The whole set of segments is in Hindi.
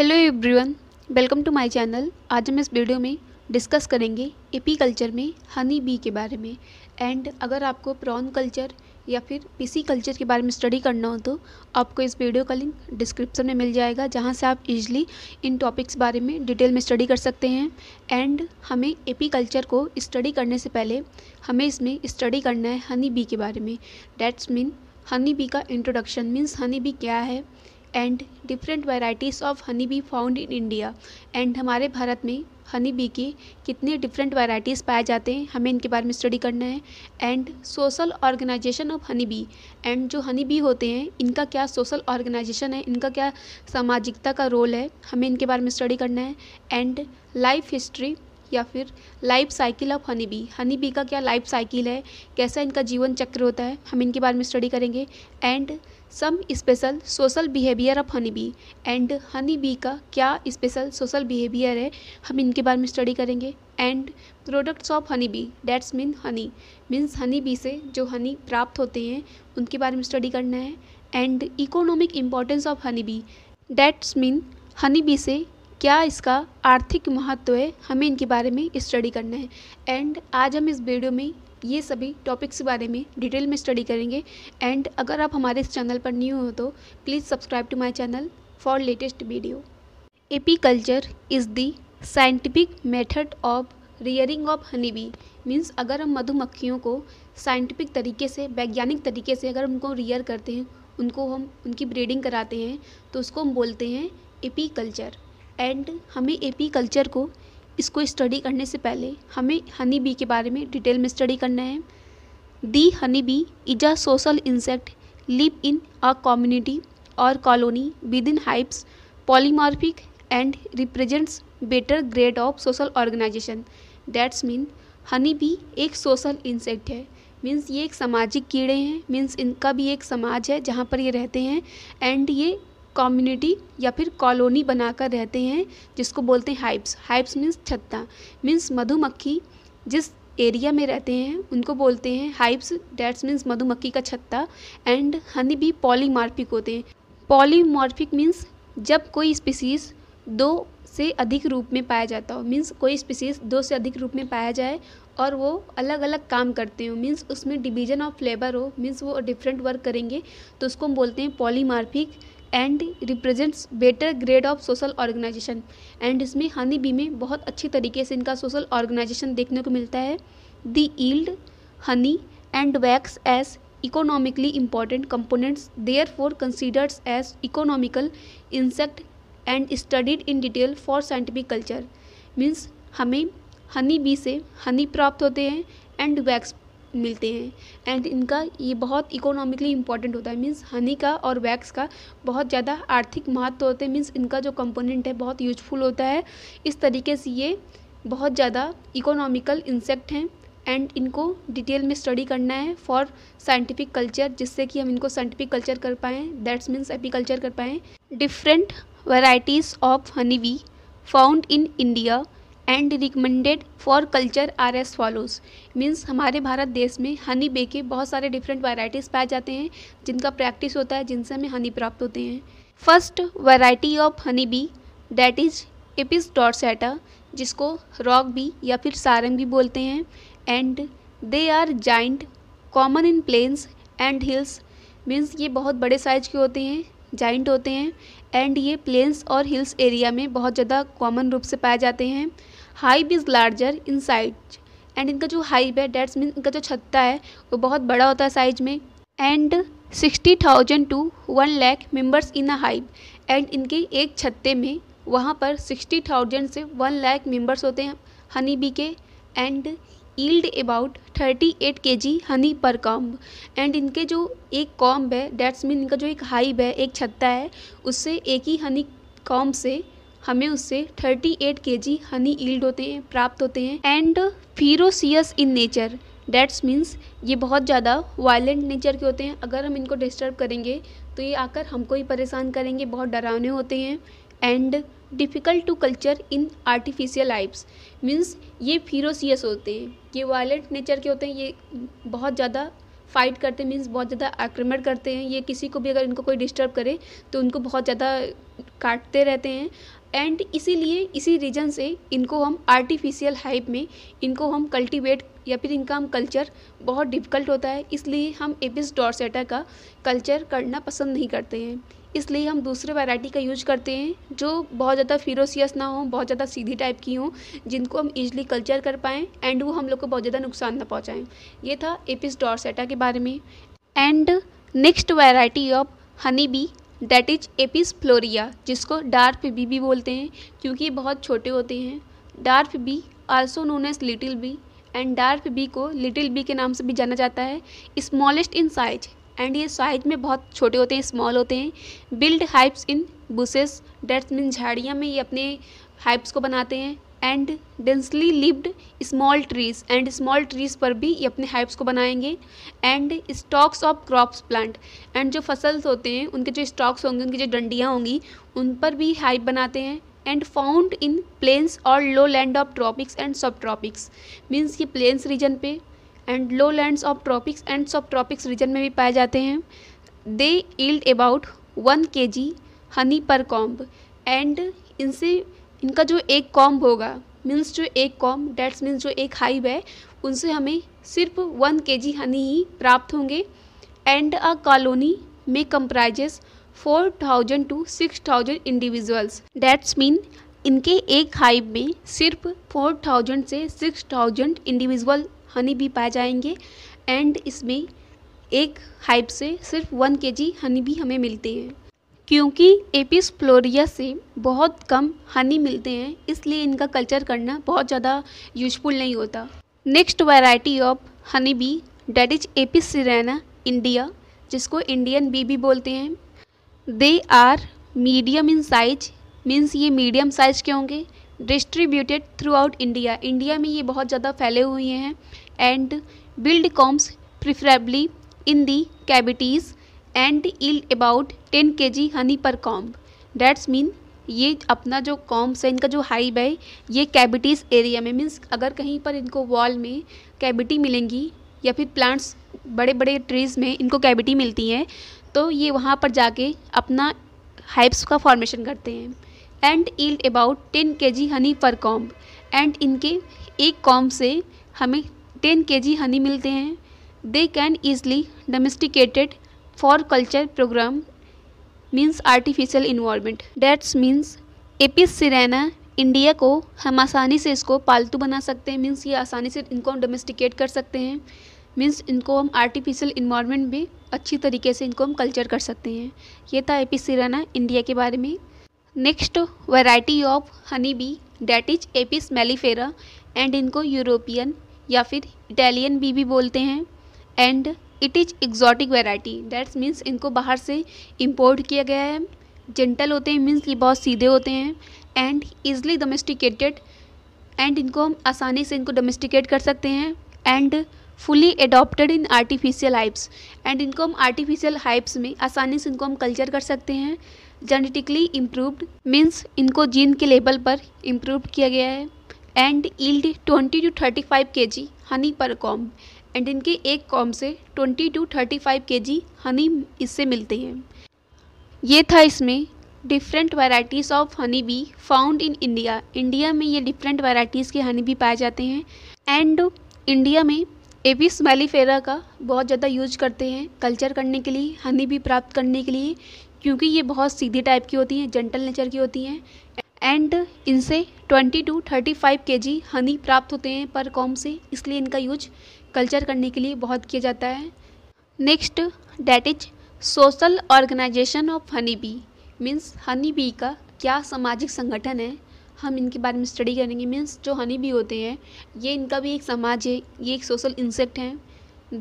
hello everyone welcome to my channel आज हम इस वीडियो में डिस्कस करेंगे एपी कल्चर में हनी बी के बारे में एंड अगर आपको प्रॉन कल्चर या फिर पीसी कल्चर के बारे में स्टडी करना हो तो आपको इस वीडियो का लिंक डिस्क्रिप्शन में मिल जाएगा जहां से आप इजीली इन टॉपिक्स बारे में डिटेल में स्टडी कर सकते हैं एंड हमें एपी कल्चर को स्टडी करने से पहले हमें इसमें स्टडी करना है हनी बी के बारे में डैट्स मीन हनी बी का इंट्रोडक्शन मीन्स हनी बी क्या है and different varieties of honey bee found in India and हमारे भारत में हनी बी की कितने डिफरेंट वैराइटीज़ पाए जाते हैं हमें इनके बारे में स्टडी करना है and social organisation of honey bee and जो हनी बी होते हैं इनका क्या सोशल ऑर्गेनाइजेशन है इनका क्या सामाजिकता का रोल है हमें इनके बारे में स्टडी करना है एंड लाइफ हिस्ट्री या फिर life cycle of honey bee honey bee का क्या लाइफ साइकिल है कैसा इनका जीवन चक्र होता है हम इनके बारे में स्टडी करेंगे and some special social behaviour of honey bee and honey bee का क्या स्पेशल सोशल बिहेवियर है हम इनके बारे में स्टडी करेंगे and products of honey bee that's mean honey means honey bee से जो हनी प्राप्त होते हैं उनके बारे में स्टडी करना है and economic importance of honey bee that's mean honey bee से क्या इसका आर्थिक महत्व है हमें इनके बारे में स्टडी करना है एंड आज हम इस वीडियो में ये सभी टॉपिक्स के बारे में डिटेल में स्टडी करेंगे एंड अगर आप हमारे इस चैनल पर न्यू हो तो please subscribe to my channel for latest video apiculture is the scientific method of rearing of honey bee means अगर हम मधुमक्खियों को साइंटिफिक तरीके से वैज्ञानिक तरीके से अगर उनको रियर करते हैं उनको हम उनकी ब्रीडिंग कराते हैं तो उसको हम बोलते हैं एपीकल्चर एंड हमें एपी कल्चर को इसको स्टडी करने से पहले हमें हनी बी के बारे में डिटेल में स्टडी करना है the honey bee is a social insect live in a community और colony with in hives polymorphic and represents better grade of social organisation that's mean honey bee एक सोशल इंसेक्ट है मीन्स ये एक सामाजिक कीड़े हैं मीन्स इनका भी एक समाज है जहाँ पर ये रहते हैं एंड ये कम्युनिटी या फिर कॉलोनी बनाकर रहते हैं जिसको बोलते हैं हाइप्स हाइप्स मीन्स छत्ता मीन्स मधुमक्खी जिस एरिया में रहते हैं उनको बोलते हैं हाइप्स डैट्स मीन्स मधुमक्खी का छत्ता एंड हनी भी पॉलीमार्फिक होते हैं पॉलीमार्फिक मीन्स जब कोई स्पीसीज दो से अधिक रूप में पाया जाता हो मीन्स कोई स्पीसीज दो से अधिक रूप में पाया जाए और वो अलग अलग काम करते हो मीन्स उसमें डिवीजन ऑफ लेबर हो मीन्स वो डिफरेंट वर्क करेंगे तो उसको हम बोलते हैं polymorphic and represents better grade of social organisation and इसमें हनी बी में बहुत अच्छी तरीके से इनका सोशल ऑर्गेनाइजेशन देखने को मिलता है the yield honey and wax as economically important components therefore considers as economical insect and studied in detail for scientific culture means हमें हनी बी से हनी प्राप्त होते हैं एंड वैक्स मिलते हैं एंड इनका ये बहुत इकोनॉमिकली इम्पॉर्टेंट होता है मीन्स हनी का और वैक्स का बहुत ज़्यादा आर्थिक महत्व होते हैं मीन्स इनका जो कंपोनेंट है बहुत यूजफुल होता है इस तरीके से ये बहुत ज़्यादा इकोनॉमिकल इंसेक्ट हैं एंड इनको डिटेल में स्टडी करना है फॉर साइंटिफिक कल्चर जिससे कि हम इनको साइंटिफिक कल्चर कर पाएँ दैट्स मीन्स एपिकल्चर कर पाएँ different varieties of honey bee found in India and recommended for culture are as follows means हमारे भारत देश में हनी बे के बहुत सारे डिफरेंट वैराइटीज़ पाए जाते हैं जिनका प्रैक्टिस होता है जिनसे हमें हनी प्राप्त होते हैं first variety of honey bee that is Apis dorsata जिसको रॉक बी या फिर सारंग भी बोलते हैं and they are giant common in plains and hills means ये बहुत बड़े साइज के होते हैं जाइंट होते हैं एंड ये प्लेन्स और हिल्स एरिया में बहुत ज़्यादा कॉमन रूप से पाए जाते हैं hive is larger in size and इनका जो हाइब है डेट्स मीन इनका जो छत्ता है वो बहुत बड़ा होता है साइज में and sixty thousand to one lakh members in a hive and इनके एक छत्ते में वहाँ पर सिक्सटी थाउजेंड से वन लैख मेम्बर्स होते हैं हनी बी के and yield about thirty eight K जी हनी पर कॉम्ब एंड इनके जो एक कॉम्ब है डेट्स मीन इनका जो एक हाइब है एक छत्ता है उससे एक ही हनी कॉम्ब से हमें उससे 38 जी हनी ईल्ड होते हैं प्राप्त होते हैं and ferocious in nature that's means ये बहुत ज़्यादा वायलेंट नेचर के होते हैं अगर हम इनको डिस्टर्ब करेंगे तो ये आकर हमको ही परेशान करेंगे बहुत डरावने होते हैं and difficult to culture in artificial lives means ये फीरोसियस होते हैं ये वायलेंट नेचर के होते हैं ये बहुत ज़्यादा फाइट करते हैं मीन्स बहुत ज़्यादा आक्रमण करते हैं ये किसी को भी अगर इनको कोई डिस्टर्ब करे तो उनको बहुत ज़्यादा काटते रहते हैं एंड इसीलिए इसी रीजन से इनको हम आर्टिफिशियल हाइप में इनको हम कल्टीवेट या फिर इनका हम कल्चर बहुत डिफ़िकल्ट होता है इसलिए हम एपिस डॉर्सेटा का कल्चर करना पसंद नहीं करते हैं इसलिए हम दूसरे वैरायटी का यूज करते हैं जो बहुत ज़्यादा फिरोसियस ना हो बहुत ज़्यादा सीधी टाइप की हों जिनको हम ईजिली कल्चर कर पाएँ एंड वो हम लोग को बहुत ज़्यादा नुकसान ना पहुँचाएँ ये था एपिस डॉर्सेटा के बारे में and next variety of honey bee that is Apis florea जिसको डार्फ बी भी बोलते हैं क्योंकि ये बहुत छोटे होते हैं dwarf bee also known as little bee and dwarf bee को लिटिल बी के नाम से भी जाना जाता है स्मॉलेस्ट इन साइज एंड ये साइज में बहुत छोटे होते हैं स्मॉल होते हैं build hives in bushes that's mean झाड़ियाँ में ये अपने हाइप्स को बनाते हैं and densely lived small trees and small trees पर भी ये अपने हाइप्स को बनाएंगे and stalks of crops plant and जो फसल्स होते हैं उनके जो स्टॉक्स होंगे उनकी जो डंडियाँ होंगी उन पर भी हाइप बनाते हैं एंड फाउंड इन प्लेन्स और low land of tropics and subtropics means ये प्लेन्स रीजन पे and low lands of tropics and subtropics region में भी पाए जाते हैं दे ईल्ड अबाउट वन के जी हनी पर कॉम्ब एंड इनसे इनका जो एक कॉम्ब होगा मीन्स जो एक कॉम डेट्स मीन्स जो एक हाइब है उनसे हमें सिर्फ वन के जी हनी ही प्राप्त होंगे एंड अ कॉलोनी में comprises four thousand to six thousand individuals that's mean इनके एक हाइब में सिर्फ फोर थाउजेंड से सिक्स थाउजेंड इंडिविजुअल हनी भी पाए जाएंगे एंड इसमें एक हाइब से सिर्फ वन के जी हनी भी हमें मिलती है क्योंकि एपिस फ्लोरिया से बहुत कम हनी मिलते हैं इसलिए इनका कल्चर करना बहुत ज़्यादा यूजफुल नहीं होता next variety of honey bee that is Apis cerana India जिसको इंडियन बी भी बोलते हैं they are medium in size means ये मीडियम साइज़ के होंगे distributed throughout India India में ये बहुत ज़्यादा फैले हुए हैं and build combs preferably in the cavities and yield about ten k जी हनी पर कॉम्ब डैट्स मीन ये अपना जो कॉम्स है इनका जो हाइब है ये कैबिटीज़ एरिया में मीन्स अगर कहीं पर इनको वॉल में कैबिटी मिलेंगी या फिर प्लांट्स बड़े बड़े ट्रीज़ में इनको कैबिटी मिलती हैं तो ये वहाँ पर जाके अपना हाइब्स का फॉर्मेशन करते हैं and ill about ten k जी हनी पर कॉम्ब एंड इनके एक कॉम्ब से हमें टेन के जी हनी मिलते हैं they can easily domesticated for culture program means artificial environment that's means Apis cerana India को हम आसानी से इसको पालतू बना सकते हैं मीन्स ये आसानी से इनको हम डोमेस्टिकेट कर सकते हैं मीन्स इनको हम आर्टिफिशियल इन्वामेंट भी अच्छी तरीके से इनको हम कल्चर कर सकते हैं ये था एपिस सिरेना इंडिया के बारे में next variety of honey bee that is Apis mellifera and इनको यूरोपियन या फिर इटालियन बी भी बोलते हैं and it is exotic variety that's means इनको बाहर से इम्पोर्ट किया गया है जेंटल होते हैं मीन्स ये बहुत सीधे होते हैं एंड ईजली डोमेस्टिकेटेड एंड इनको हम आसानी से इनको डोमेस्टिकेट कर सकते हैं and fully adopted in artificial hives and इनको हम आर्टिफिशियल हाइप्स में आसानी से इनको हम कल्चर कर सकते हैं जेनेटिकली इम्प्रूवड मीन्स इनको जीन के लेवल पर इम्प्रूव किया गया है एंड ईल्ड 20 टू 35 फाइव के जी हनी पर कॉम एंड इनके एक कॉम से 22 टू थर्टी के जी हनी इससे मिलते हैं ये था इसमें different varieties of honey bee found in India India में ये डिफरेंट वैराइटीज़ के हनी बी पाए जाते हैं एंड इंडिया में एविस मेलीफेरा का बहुत ज़्यादा यूज करते हैं कल्चर करने के लिए हनी बी प्राप्त करने के लिए क्योंकि ये बहुत सीधी टाइप की होती हैं जेंटल नेचर की होती हैं एंड इनसे ट्वेंटी टू के जी हनी प्राप्त होते हैं पर कॉम से इसलिए इनका यूज कल्चर करने के लिए बहुत किया जाता है next that is social organisation of honey bee means honey bee का क्या सामाजिक संगठन है हम इनके बारे में स्टडी करेंगे मीन्स जो हनी बी होते हैं ये इनका भी एक समाज है ये एक सोशल इंसेक्ट है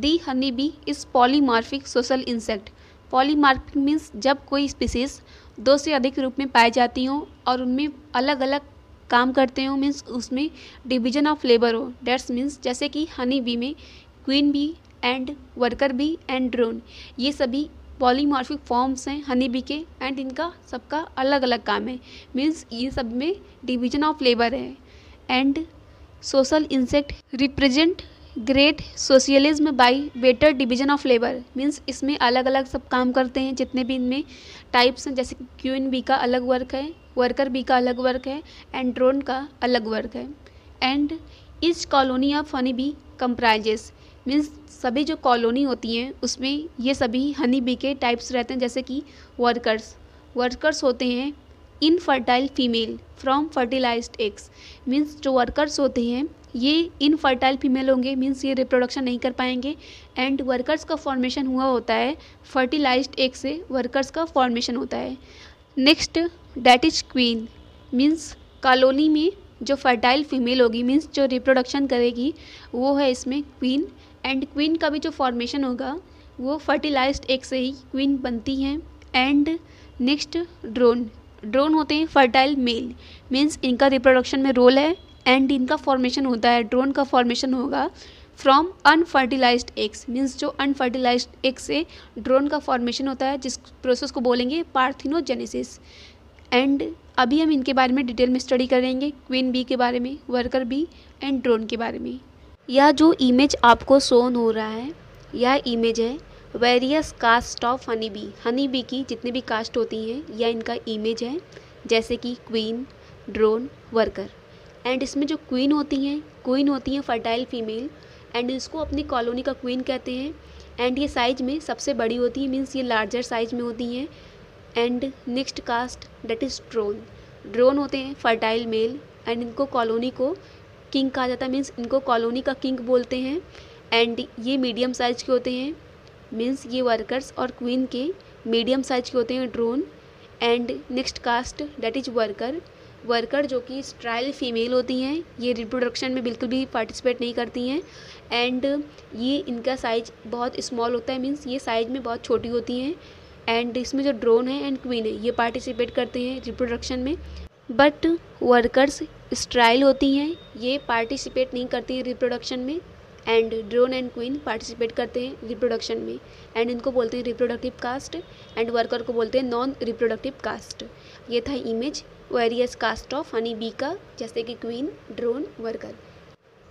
the honey bee is polymorphic social insect polymorphic means जब कोई स्पीसीज दो से अधिक रूप में पाई जाती हों और उनमें अलग अलग काम करते हो मीन्स उसमें डिवीजन ऑफ लेबर हो डेट्स मीन्स जैसे कि हनी बी में queen bee and worker bee and drone ये सभी पॉलीमॉर्फिक फॉर्म्स हैं हनी बी के एंड इनका सबका अलग अलग काम है मीन्स ये सब में डिवीजन ऑफ लेबर है and social insect represent great socialism by better division of labour means इसमें अलग अलग सब काम करते हैं जितने भी इनमें टाइप्स हैं जैसे क्यू एन बी का अलग वर्क है वर्कर बी का अलग वर्क है एंड ड्रोन का अलग वर्क है एंड इस colony of honey bee comprises means सभी जो कॉलोनी होती हैं उसमें ये सभी हनी बी के टाइप्स रहते हैं जैसे कि वर्कर्स वर्कर्स होते हैं infertile female from fertilize eggs means जो वर्कर्स होते हैं ये इनफर्टाइल फीमेल होंगे मीन्स ये रिप्रोडक्शन नहीं कर पाएंगे एंड वर्कर्स का फॉर्मेशन हुआ होता है फर्टिलाइज एग से वर्कर्स का फॉर्मेशन होता है next that is queen means colony में जो फर्टाइल फीमेल होगी मीन्स जो रिप्रोडक्शन करेगी वो है इसमें क्वीन एंड क्वीन का भी जो फॉर्मेशन होगा वो फर्टिलाइज्ड एक से ही क्वीन बनती हैं एंड नेक्स्ट ड्रोन ड्रोन होते हैं फर्टाइल मेल मीन्स इनका रिप्रोडक्शन में रोल है एंड इनका फॉर्मेशन होता है ड्रोन का फॉर्मेशन होगा फ्रॉम अनफर्टिलाइज एग्स मीन्स जो अनफर्टिलाइज एग से ड्रोन का फॉर्मेशन होता है जिस प्रोसेस को बोलेंगे पार्थिनोजेनेसिस एंड अभी हम इनके बारे में डिटेल में स्टडी करेंगे क्वीन बी के बारे में वर्कर बी एंड ड्रोन के बारे में यह जो इमेज आपको सोन हो रहा है यह इमेज है various caste of honey bee honey bee की जितनी भी कास्ट होती हैं यह इनका इमेज है जैसे कि क्वीन ड्रोन वर्कर एंड इसमें जो क्वीन होती हैं क्वीन होती हैं फर्टाइल फीमेल एंड इसको अपनी कॉलोनी का क्वीन कहते हैं एंड ये साइज में सबसे बड़ी होती है मीन्स ये लार्जर साइज में होती हैं and next caste that is drone drone होते हैं फर्टाइल मेल एंड इनको कॉलोनी को किंग कहा जाता है मीन्स इनको कॉलोनी का किंग बोलते हैं एंड ये मीडियम साइज के होते हैं मीन्स ये वर्कर्स और क्वीन के मीडियम साइज के होते हैं drone and next caste that is worker worker जो कि स्ट्राइल फीमेल होती हैं ये रिप्रोडक्शन में बिल्कुल भी पार्टिसिपेट नहीं करती हैं एंड ये इनका साइज बहुत स्मॉल होता है मीन्स ये साइज में बहुत छोटी होती हैं एंड इसमें जो ड्रोन है एंड क्वीन है ये पार्टिसिपेट करते हैं रिप्रोडक्शन में बट वर्कर्स स्ट्राइल होती हैं ये पार्टिसिपेट नहीं करती हैं रिप्रोडक्शन में and drone and queen participate करते हैं रिप्रोडक्शन में एंड इनको बोलते हैं रिप्रोडक्टिव कास्ट एंड वर्कर को बोलते हैं नॉन रिप्रोडक्टिव कास्ट ये था image various caste of honey bee का जैसे कि queen drone worker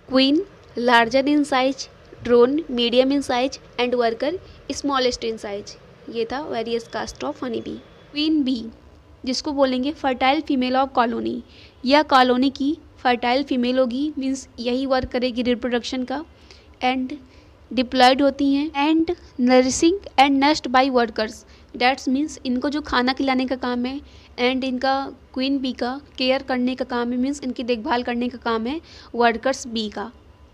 queen larger in size drone medium in size and worker smallest in size ये था various caste of honey bee queen bee जिसको बोलेंगे फर्टाइल फीमेल ऑफ कॉलोनी यह कॉलोनी की फर्टाइल फीमेल होगी मीन्स यही वर्क करेगी रिप्रोडक्शन का एंड डिप्लॉयड होती हैं and nursing and nest by workers that's means इनको जो खाना खिलाने का काम है एंड इनका क्वीन बी का केयर करने का काम है मीन्स इनकी देखभाल करने का काम है वर्कर्स बी का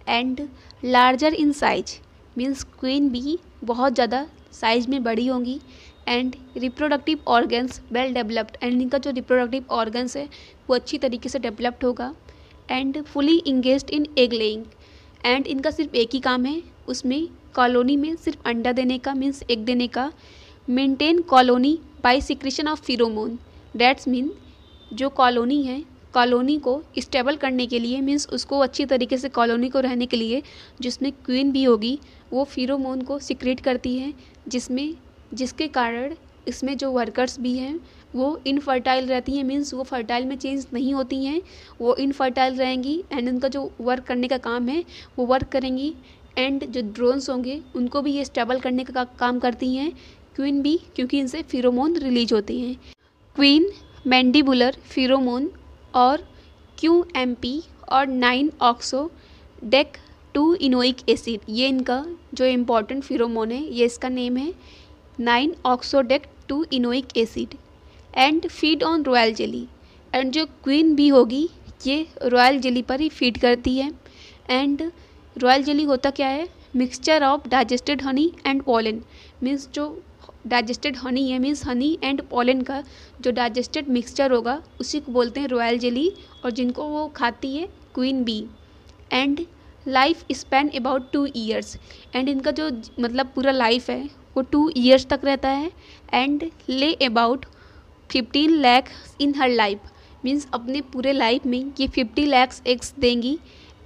and larger in size means queen bee बहुत ज़्यादा साइज में बड़ी होंगी and reproductive organs well developed and इनका जो रिप्रोडक्टिव ऑर्गन्स है वो अच्छी तरीके से डेवलप्ड होगा and fully engage in egg laying and इनका सिर्फ एक ही काम है उसमें कॉलोनी में सिर्फ अंडा देने का मीन्स एग देने का maintain colony by secretion of pheromone that's mean जो कॉलोनी है कॉलोनी को स्टेबल करने के लिए मीन्स उसको अच्छी तरीके से कॉलोनी को रहने के लिए जिसमें क्वीन भी होगी वो फिरोमोन को सिक्रेट करती है जिसमें जिसके कारण इसमें जो वर्कर्स भी हैं वो इनफर्टाइल रहती हैं मीन्स वो फर्टाइल में चेंज नहीं होती हैं वो इनफर्टाइल रहेंगी एंड उनका जो वर्क करने का काम है वो वर्क करेंगी एंड जो ड्रोन्स होंगे उनको भी ये स्टेबल करने का काम करती हैं क्वीन भी क्योंकि इनसे फिरोमोन रिलीज होती हैं क्वीन मैंडिबुलर फिरोमोन और क्यू एम पी और nine oxo dec two enoic acid ये इनका जो इम्पोर्टेंट फिरोमोन है ये इसका नेम है nine oxodec two enoic acid and feed on royal jelly and जो क्वीन भी होगी ये रॉयल जेली पर ही फीड करती है एंड रॉयल जेली होता क्या है mixture of digested honey and pollen means जो डाइजेस्टेड हनी है मीन्स हनी एंड पोलन का जो डाइजेस्टेड मिक्सचर होगा उसी को बोलते हैं रॉयल जेली और जिनको वो खाती है queen bee and life span about two years and इनका जो मतलब पूरा लाइफ है वो टू ईयर्स तक रहता है and lay about fifteen lakhs in her life means अपने पूरे लाइफ में ये फिफ्टी लैक्स एग्स देंगी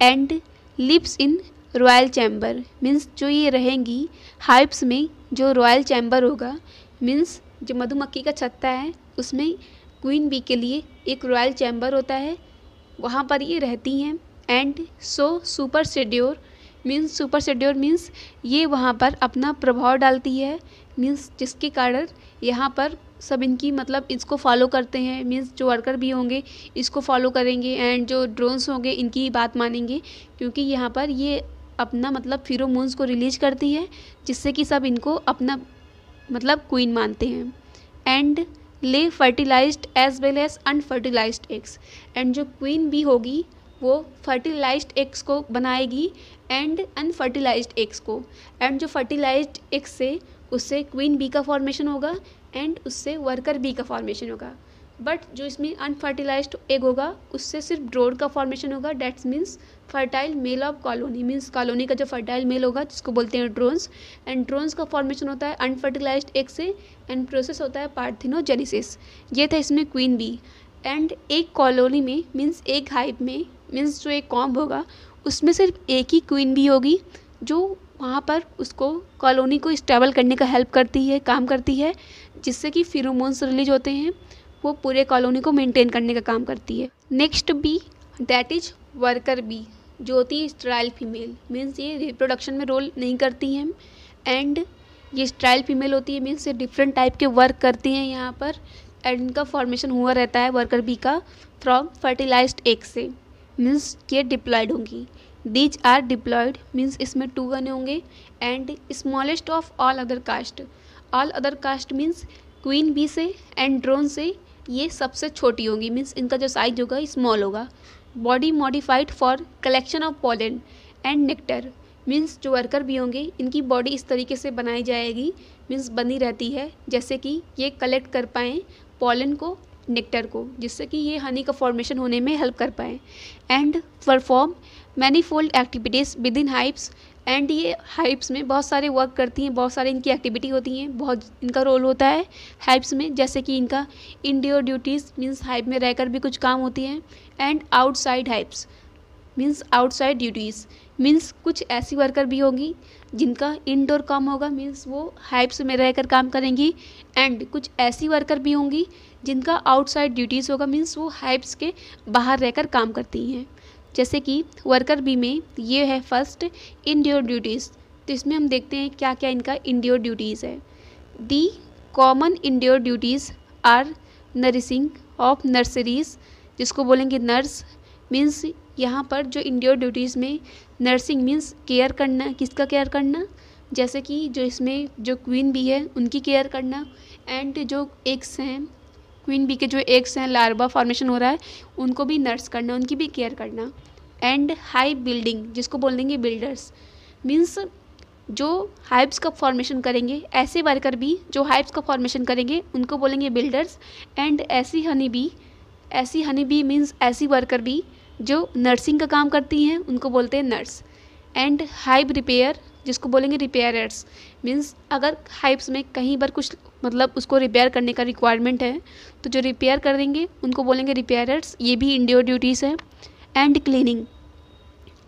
and lives in royal chamber means जो ये रहेंगी हाइप्स में जो रॉयल चैम्बर होगा मीन्स जो मधुमक्खी का छत्ता है उसमें क्वीन बी के लिए एक रॉयल चैम्बर होता है वहाँ पर ये रहती हैं and so supersedure means supersedure means ये वहाँ पर अपना प्रभाव डालती है मीन्स जिसके कारण यहाँ पर सब इनकी मतलब इसको फॉलो करते हैं मीन्स जो वर्कर भी होंगे इसको फॉलो करेंगे एंड जो ड्रोन्स होंगे इनकी बात मानेंगे क्योंकि यहाँ पर ये अपना मतलब फिरोमोन्स को रिलीज करती है जिससे कि सब इनको अपना मतलब क्वीन मानते हैं and lay fertilized as well as unfertilized eggs and जो क्वीन भी होगी वो फर्टिलाइज्ड एग्स को बनाएगी एंड अनफर्टिलाइज्ड एग्स को एंड जो फर्टिलाइज्ड एग्स से उससे क्वीन बी का फॉर्मेशन होगा एंड उससे वर्कर बी का फॉर्मेशन होगा बट जो इसमें अनफर्टिलाइज्ड एग होगा उससे सिर्फ ड्रोन का फॉर्मेशन होगा that's means fertile male of colony means colony का जो फर्टाइल मेल होगा जिसको बोलते हैं ड्रोन्स एंड ड्रोन्स का फॉर्मेशन होता है अनफर्टिलाइज एक से एंड प्रोसेस होता है पार्थिनोजेनिस ये था इसमें क्वीन बी एंड एक कॉलोनी में मीन्स एक हाइप में मीन्स जो एक कॉम्ब होगा उसमें सिर्फ एक ही क्वीन बी होगी जो वहाँ पर उसको कॉलोनी को स्टेबल करने का हेल्प करती है काम करती है जिससे कि फिरोमोन्स रिलीज होते हैं वो पूरे कॉलोनी को मेंटेन करने का काम करती है next bee that is worker bee ज्योति स्ट्राइल फीमेल मीन्स ये रिप्रोडक्शन में रोल नहीं करती हैं एंड ये स्ट्राइल फीमेल होती है मीन्स ये डिफरेंट टाइप के वर्क करती हैं यहाँ पर एंड इनका फॉर्मेशन हुआ रहता है वर्कर बी का फ्रॉम फर्टिलाइज एग से मीन्स ये डिप्लॉयड होंगी दीज आर डिप्लॉयड मीन्स इसमें टू बने होंगे and smallest of all other caste all other caste means queen bee से एंड ड्रोन से ये सबसे छोटी होंगी मीन्स इनका जो साइज होगा स्मॉल होगा body modified for collection of pollen and nectar means जो वर्कर भी होंगे इनकी बॉडी इस तरीके से बनाई जाएगी मीन्स बनी रहती है जैसे कि ये कलेक्ट कर पाएँ पोलन को नेक्टर को जिससे कि ये हनी का फॉर्मेशन होने में हेल्प कर पाएँ and perform manifold activities with in hives and ये हाइप्स में बहुत सारे वर्क करती हैं बहुत सारे इनकी एक्टिविटी होती हैं बहुत इनका रोल होता है हाइप्स में जैसे कि इनका इंडियोर ड्यूटीज़ मीन्स हाइप में रहकर भी कुछ काम होती हैं and outside helps means outside duties means कुछ ऐसी वर्कर भी होगी जिनका इनडोर काम होगा मीन्स वो हाइप्स में रहकर काम करेंगी एंड कुछ ऐसी वर्कर भी होंगी जिनका आउटसाइड ड्यूटीज़ होगा मीन्स वो हाइप्स के बाहर रहकर काम करती हैं जैसे कि वर्कर बी में ये है फर्स्ट इनडोर ड्यूटीज़ तो इसमें हम देखते हैं क्या क्या इनका इनडोर ड्यूटीज़ है the common indoor duties are nursing of nurseries जिसको बोलेंगे नर्स मीन्स यहाँ पर जो इंडोर ड्यूटीज़ में नर्सिंग मीन्स केयर करना किसका केयर करना जैसे कि जो इसमें जो क्वीन बी है उनकी केयर करना एंड जो एग्स हैं क्वीन बी के जो एग्स हैं लार्वा फॉर्मेशन हो रहा है उनको भी नर्स करना उनकी भी केयर करना एंड हाई बिल्डिंग जिसको बोल देंगे बिल्डर्स मीन्स जो हाइप्स का फॉर्मेशन करेंगे ऐसे वर्कर भी जो हाइप्स का फॉर्मेशन करेंगे उनको बोलेंगे बिल्डर्स एंड ऐसी हनी भी ऐसी हनी बी मीन्स ऐसी वर्कर बी जो नर्सिंग का काम करती हैं उनको बोलते हैं नर्स एंड हाइब रिपेयर जिसको बोलेंगे रिपेयरर्स मीन्स अगर हाइप्स में कहीं पर कुछ मतलब उसको रिपेयर करने का रिक्वायरमेंट है तो जो रिपेयर कर देंगे उनको बोलेंगे रिपेयरर्स ये भी इंडोर ड्यूटीज़ है एंड क्लीनिंग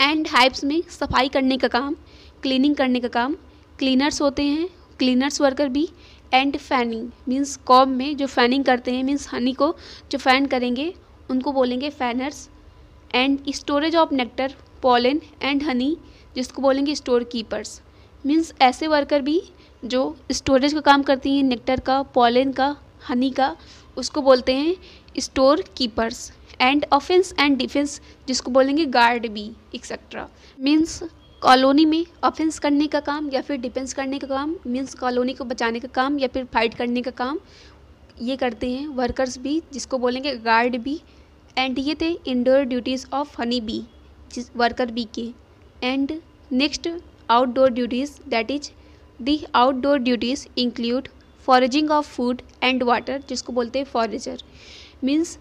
एंड हाइप्स में सफाई करने का काम क्लीनिंग करने का काम क्लीनर्स होते हैं क्लीनर्स वर्कर भी एंड फैनिंग मीन्स कॉम में जो फैनिंग करते हैं मीन्स हनी को जो फैन करेंगे उनको बोलेंगे fanners and storage of nectar pollen and honey जिसको बोलेंगे स्टोर कीपर्स मीन्स ऐसे वर्कर भी जो स्टोरेज का काम करती हैं नेक्टर का पोलन का हनी का उसको बोलते हैं store keepers and offence and defence जिसको बोलेंगे गार्ड भी एक्सेट्रा मीन्स कॉलोनी में ऑफेंस करने का काम या फिर डिफेंस करने का काम मीन्स कॉलोनी को बचाने का काम या फिर फाइट करने का काम ये करते हैं वर्कर्स भी जिसको बोलेंगे गार्ड भी एंड ये थे indoor duties of honey bee जिस वर्कर बी के and next outdoor duties that is the outdoor duties include foraging of food and water जिसको बोलते हैं फॉरेजर मीन्स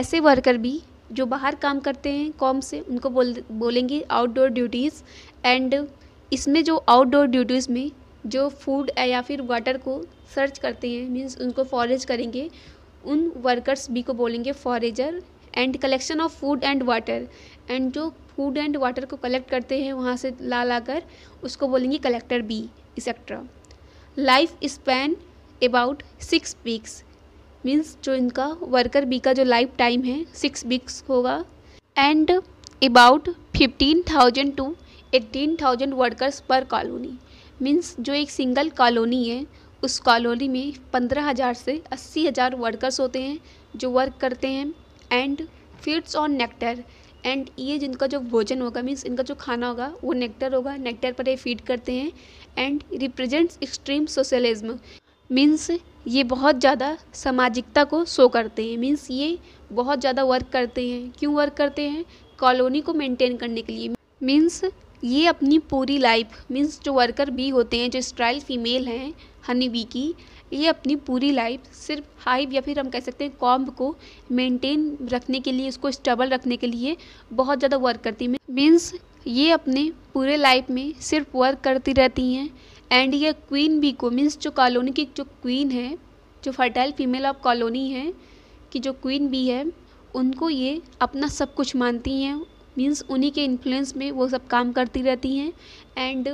ऐसे वर्कर भी जो बाहर काम करते हैं कॉम से उनको बोल बोलेंगे आउटडोर ड्यूटीज़ एंड इसमें जो आउटडोर ड्यूटीज़ में जो फूड या फिर वाटर को सर्च करते हैं मीन्स उनको फॉरेज करेंगे उन वर्कर्स बी को बोलेंगे forager and collection of food and water and जो फूड एंड वाटर को कलेक्ट करते हैं वहाँ से ला ला कर उसको बोलेंगे collector bee etcetera life span about six weeks means जो इनका वर्कर बी का जो लाइफ टाइम है सिक्स वीक्स होगा and about fifteen thousand to eighteen thousand workers per colony means जो एक सिंगल कॉलोनी है उस कॉलोनी में पंद्रह हज़ार से अस्सी हज़ार वर्कर्स होते हैं जो वर्क करते हैं and feeds on nectar and ये जिनका जो भोजन होगा मीन्स इनका जो खाना होगा वो नेक्टर होगा नेक्टर पर ये फीड करते हैं and represents extreme socialism means ये बहुत ज़्यादा सामाजिकता को शो करते हैं मीन्स ये बहुत ज़्यादा वर्क करते हैं क्यों वर्क करते हैं कॉलोनी को मेंटेन करने के लिए मीन्स ये अपनी पूरी लाइफ मीन्स जो वर्कर बी होते हैं जो स्ट्राइल फीमेल हैं हनी बी की ये अपनी पूरी लाइफ सिर्फ हाइव या फिर हम कह सकते हैं कॉम्ब को मेंटेन रखने के लिए उसको स्टेबल रखने के लिए बहुत ज़्यादा वर्क करती है मीन्स ये अपने पूरे लाइफ में सिर्फ वर्क करती रहती हैं एंड ये क्वीन बी को मीन्स जो कॉलोनी की जो क्वीन है जो फर्टाइल फीमेल ऑफ कॉलोनी है कि जो क्वीन बी है उनको ये अपना सब कुछ मानती हैं मीन्स उन्हीं के इन्फ्लुएंस में वो सब काम करती रहती हैं एंड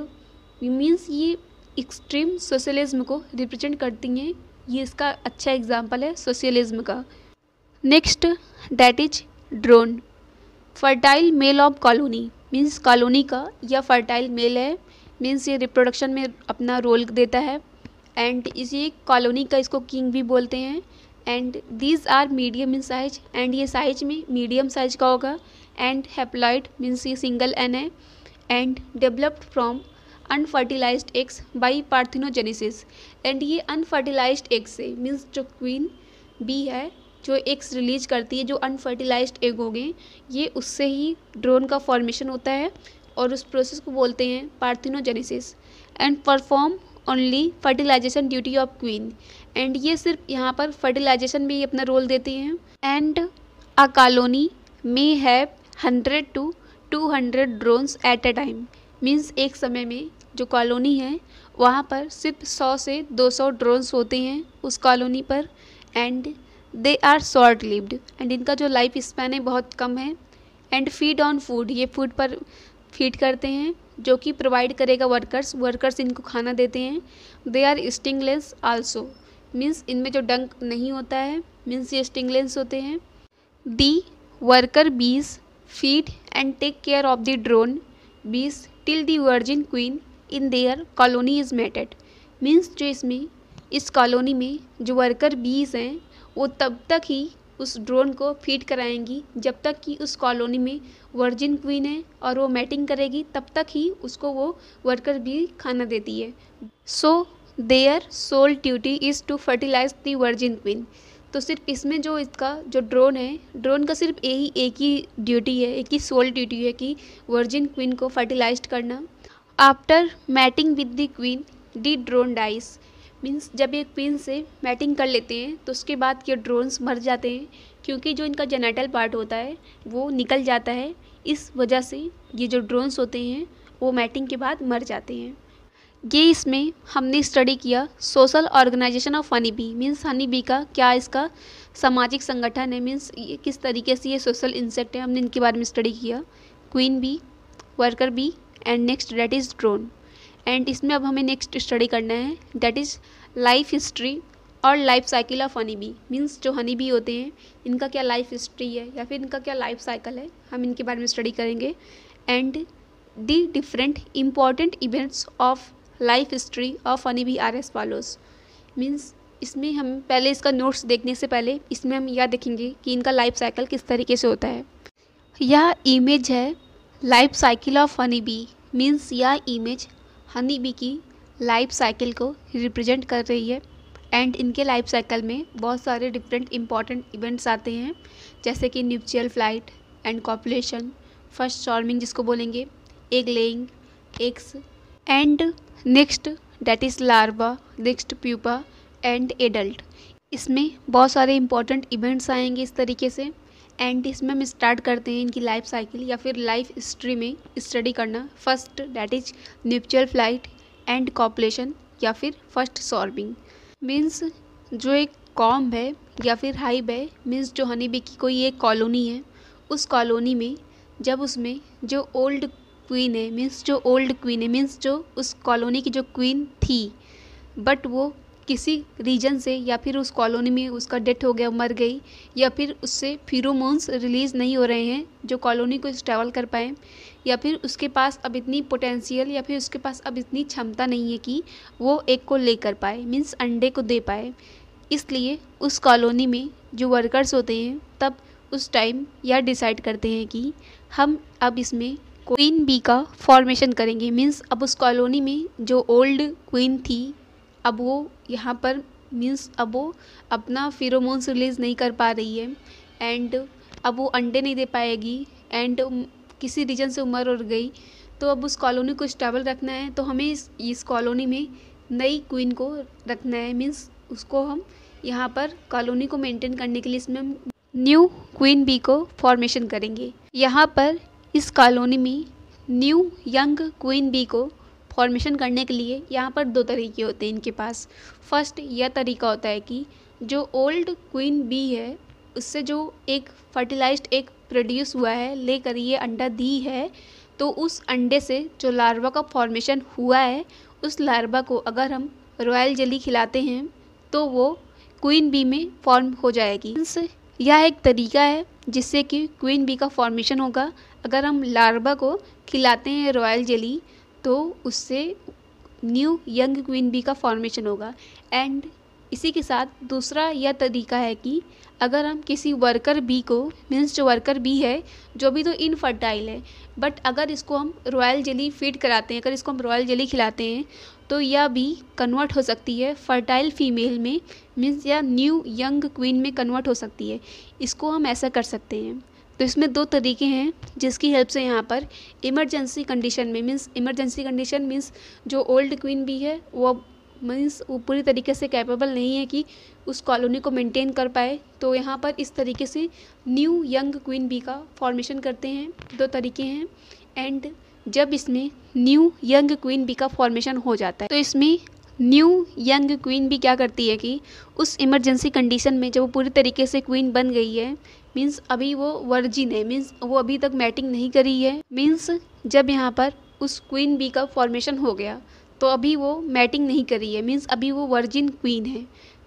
मीन्स ये एक्सट्रीम सोशलिज्म को रिप्रेजेंट करती हैं ये इसका अच्छा एग्जाम्पल है सोशलिज्म का next that is drone fertile male of colony means colony का यह फर्टाइल मेल है मीन्स ये रिप्रोडक्शन में अपना रोल देता है एंड इसी कॉलोनी का इसको किंग भी बोलते हैं and these are medium in size and ये साइज में मीडियम साइज का होगा एंड हेप्लॉइड मीन्स ये सिंगल एन है and developed from unfertilised eggs by parthenogenesis and ये अनफर्टिलाइज एग्स से मीन्स जो क्वीन बी है जो एग्स रिलीज करती है जो अनफर्टिलाइज एग हो गए ये उससे ही ड्रोन का फॉर्मेशन होता है और उस प्रोसेस को बोलते हैं parthenogenesis and perform only fertilization duty of queen and ये सिर्फ यहाँ पर फर्टिलाइजेशन में ही अपना रोल देती हैं and a colony may have hundred to two hundred drones at a time means एक समय में जो कॉलोनी है वहाँ पर सिर्फ सौ से दो सौ ड्रोन्स होते हैं उस कॉलोनी पर and they are short lived and इनका जो लाइफ स्पैन है बहुत कम है एंड फीड ऑन फूड ये फूड पर फीड करते हैं जो कि प्रोवाइड करेगा वर्कर्स वर्कर्स इनको खाना देते हैं they are stingless also means इनमें जो डंक नहीं होता है मीन्स ये स्टिंगलेंस होते हैं the worker bees feed and take care of the drone bees till the virgin queen in their colony is mated means जो इसमें इस कॉलोनी में जो वर्कर बीज हैं वो तब तक ही उस ड्रोन को फीड कराएंगी जब तक कि उस कॉलोनी में वर्जिन क्वीन है और वो मैटिंग करेगी तब तक ही उसको वो वर्कर भी खाना देती है so so, their sole duty is to fertilize the virgin queen तो सिर्फ इसमें जो इसका जो ड्रोन है ड्रोन का सिर्फ यही एक ही ड्यूटी है एक ही सोल ड्यूटी है कि वर्जिन क्वीन को फर्टिलाइज करना after mating with the queen the drone dies means जब ये क्वीन से मैटिंग कर लेते हैं तो उसके बाद ये ड्रोन्स मर जाते हैं क्योंकि जो इनका जेनेटल पार्ट होता है वो निकल जाता है इस वजह से ये जो ड्रोन्स होते हैं वो मैटिंग के बाद मर जाते हैं ये इसमें हमने स्टडी किया social organisation of honey bee means honey bee का क्या इसका सामाजिक संगठन है मीन्स ये किस तरीके से ये सोशल इंसेक्ट है हमने इनके बारे में स्टडी किया queen bee worker bee and next that is drone and इसमें अब हमें नेक्स्ट स्टडी करना है डेट इज़ लाइफ हिस्ट्री और life cycle of honey bee means जो हनी बी होते हैं इनका क्या लाइफ हिस्ट्री है या फिर इनका क्या लाइफ साइकिल है हम इनके बारे में स्टडी करेंगे and the different important events of life history of honey bee are as follows means इसमें हम पहले इसका नोट्स देखने से पहले इसमें हम यह देखेंगे कि इनका लाइफ साइकिल किस तरीके से होता है यह इमेज है life cycle of honey bee means यह इमेज हनी बी की लाइफ साइकिल को रिप्रेजेंट कर रही है एंड इनके लाइफ साइकिल में बहुत सारे डिफरेंट इंपॉर्टेंट इवेंट्स आते हैं जैसे कि nuptial flight and copulation first swarming जिसको बोलेंगे egg laying eggs and next that is larva next pupa and adult इसमें बहुत सारे इंपॉर्टेंट इवेंट्स आएंगे इस तरीके से एंड इसमें हम स्टार्ट करते हैं इनकी लाइफ साइकिल या फिर लाइफ हिस्ट्री में स्टडी करना first that is nuptial flight and copulation या फिर फर्स्ट सॉर्बिंग मीन्स जो एक कॉम्ब है या फिर हाइब है मीन्स जो हनी बी की कोई एक कॉलोनी है उस कॉलोनी में जब उसमें जो ओल्ड क्वीन है मीन्स जो ओल्ड क्वीन है मीन्स जो उस कॉलोनी की जो क्वीन थी बट वो किसी रीजन से या फिर उस कॉलोनी में उसका डेथ हो गया मर गई या फिर उससे फिरोमोन्स रिलीज़ नहीं हो रहे हैं जो कॉलोनी को ट्रैवल कर पाए या फिर उसके पास अब इतनी पोटेंशियल या फिर उसके पास अब इतनी क्षमता नहीं है कि वो एक को ले कर पाए मीन्स अंडे को दे पाए इसलिए उस कॉलोनी में जो वर्कर्स होते हैं तब उस टाइम यह डिसाइड करते हैं कि हम अब इसमें क्वीन बी का फॉर्मेशन करेंगे मीन्स अब उस कॉलोनी में जो ओल्ड क्वीन थी अब वो यहाँ पर मीन्स अब वो अपना फिरोमोन्स रिलीज़ नहीं कर पा रही है एंड अब वो अंडे नहीं दे पाएगी एंड किसी रीजन से उम्र उड़ गई तो अब उस कॉलोनी को स्टेबल रखना है तो हमें इस इस कॉलोनी में नई क्वीन को रखना है मीन्स उसको हम यहाँ पर कॉलोनी को मेंटेन करने के लिए इसमें न्यू क्वीन बी को फॉर्मेशन करेंगे यहाँ पर इस कॉलोनी में न्यू यंग क्वीन बी को फॉर्मेशन करने के लिए यहाँ पर दो तरीके होते हैं इनके पास फर्स्ट यह तरीका होता है कि जो ओल्ड क्वीन बी है उससे जो एक फर्टिलाइज्ड एक प्रोड्यूस हुआ है लेकर ये अंडा दी है तो उस अंडे से जो लार्वा का फॉर्मेशन हुआ है उस लार्वा को अगर हम रॉयल जली खिलाते हैं तो वो क्वीन बी में फॉर्म हो जाएगी यह एक तरीका है जिससे कि क्वीन बी का फॉर्मेशन होगा अगर हम लार्वा को खिलाते हैं रॉयल जेली तो उससे न्यू यंग क्वीन बी का फॉर्मेशन होगा एंड इसी के साथ दूसरा यह तरीका है कि अगर हम किसी वर्कर बी को मीन्स जो वर्कर बी है जो भी तो इनफर्टाइल है बट अगर इसको हम रॉयल जेली फीड कराते हैं अगर इसको हम रॉयल जेली खिलाते हैं तो यह बी कन्वर्ट हो सकती है फर्टाइल फीमेल में मीन्स या न्यू यंग क्वीन में कन्वर्ट हो सकती है इसको हम ऐसा कर सकते हैं तो इसमें दो तरीके हैं जिसकी हेल्प से यहाँ पर इमरजेंसी कंडीशन में मीन्स इमरजेंसी कंडीशन मीन्स जो ओल्ड क्वीन भी है वो मीन्स वो पूरी तरीके से कैपेबल नहीं है कि उस कॉलोनी को मेंटेन कर पाए तो यहाँ पर इस तरीके से न्यू यंग क्वीन बी का फॉर्मेशन करते हैं दो तरीके हैं एंड जब इसमें न्यू यंग क्वीन बी का फॉर्मेशन हो जाता है तो इसमें न्यू यंग क्वीन भी क्या करती है कि उस इमरजेंसी कंडीशन में जब वो पूरी तरीके से क्वीन बन गई है मीन्स अभी वो वर्जिन है मीन्स वो अभी तक मैटिंग नहीं करी है मीन्स जब यहाँ पर उस क्वीन बी का फॉर्मेशन हो गया तो अभी वो मैटिंग नहीं करी है मीन्स अभी वो वर्जिन क्वीन है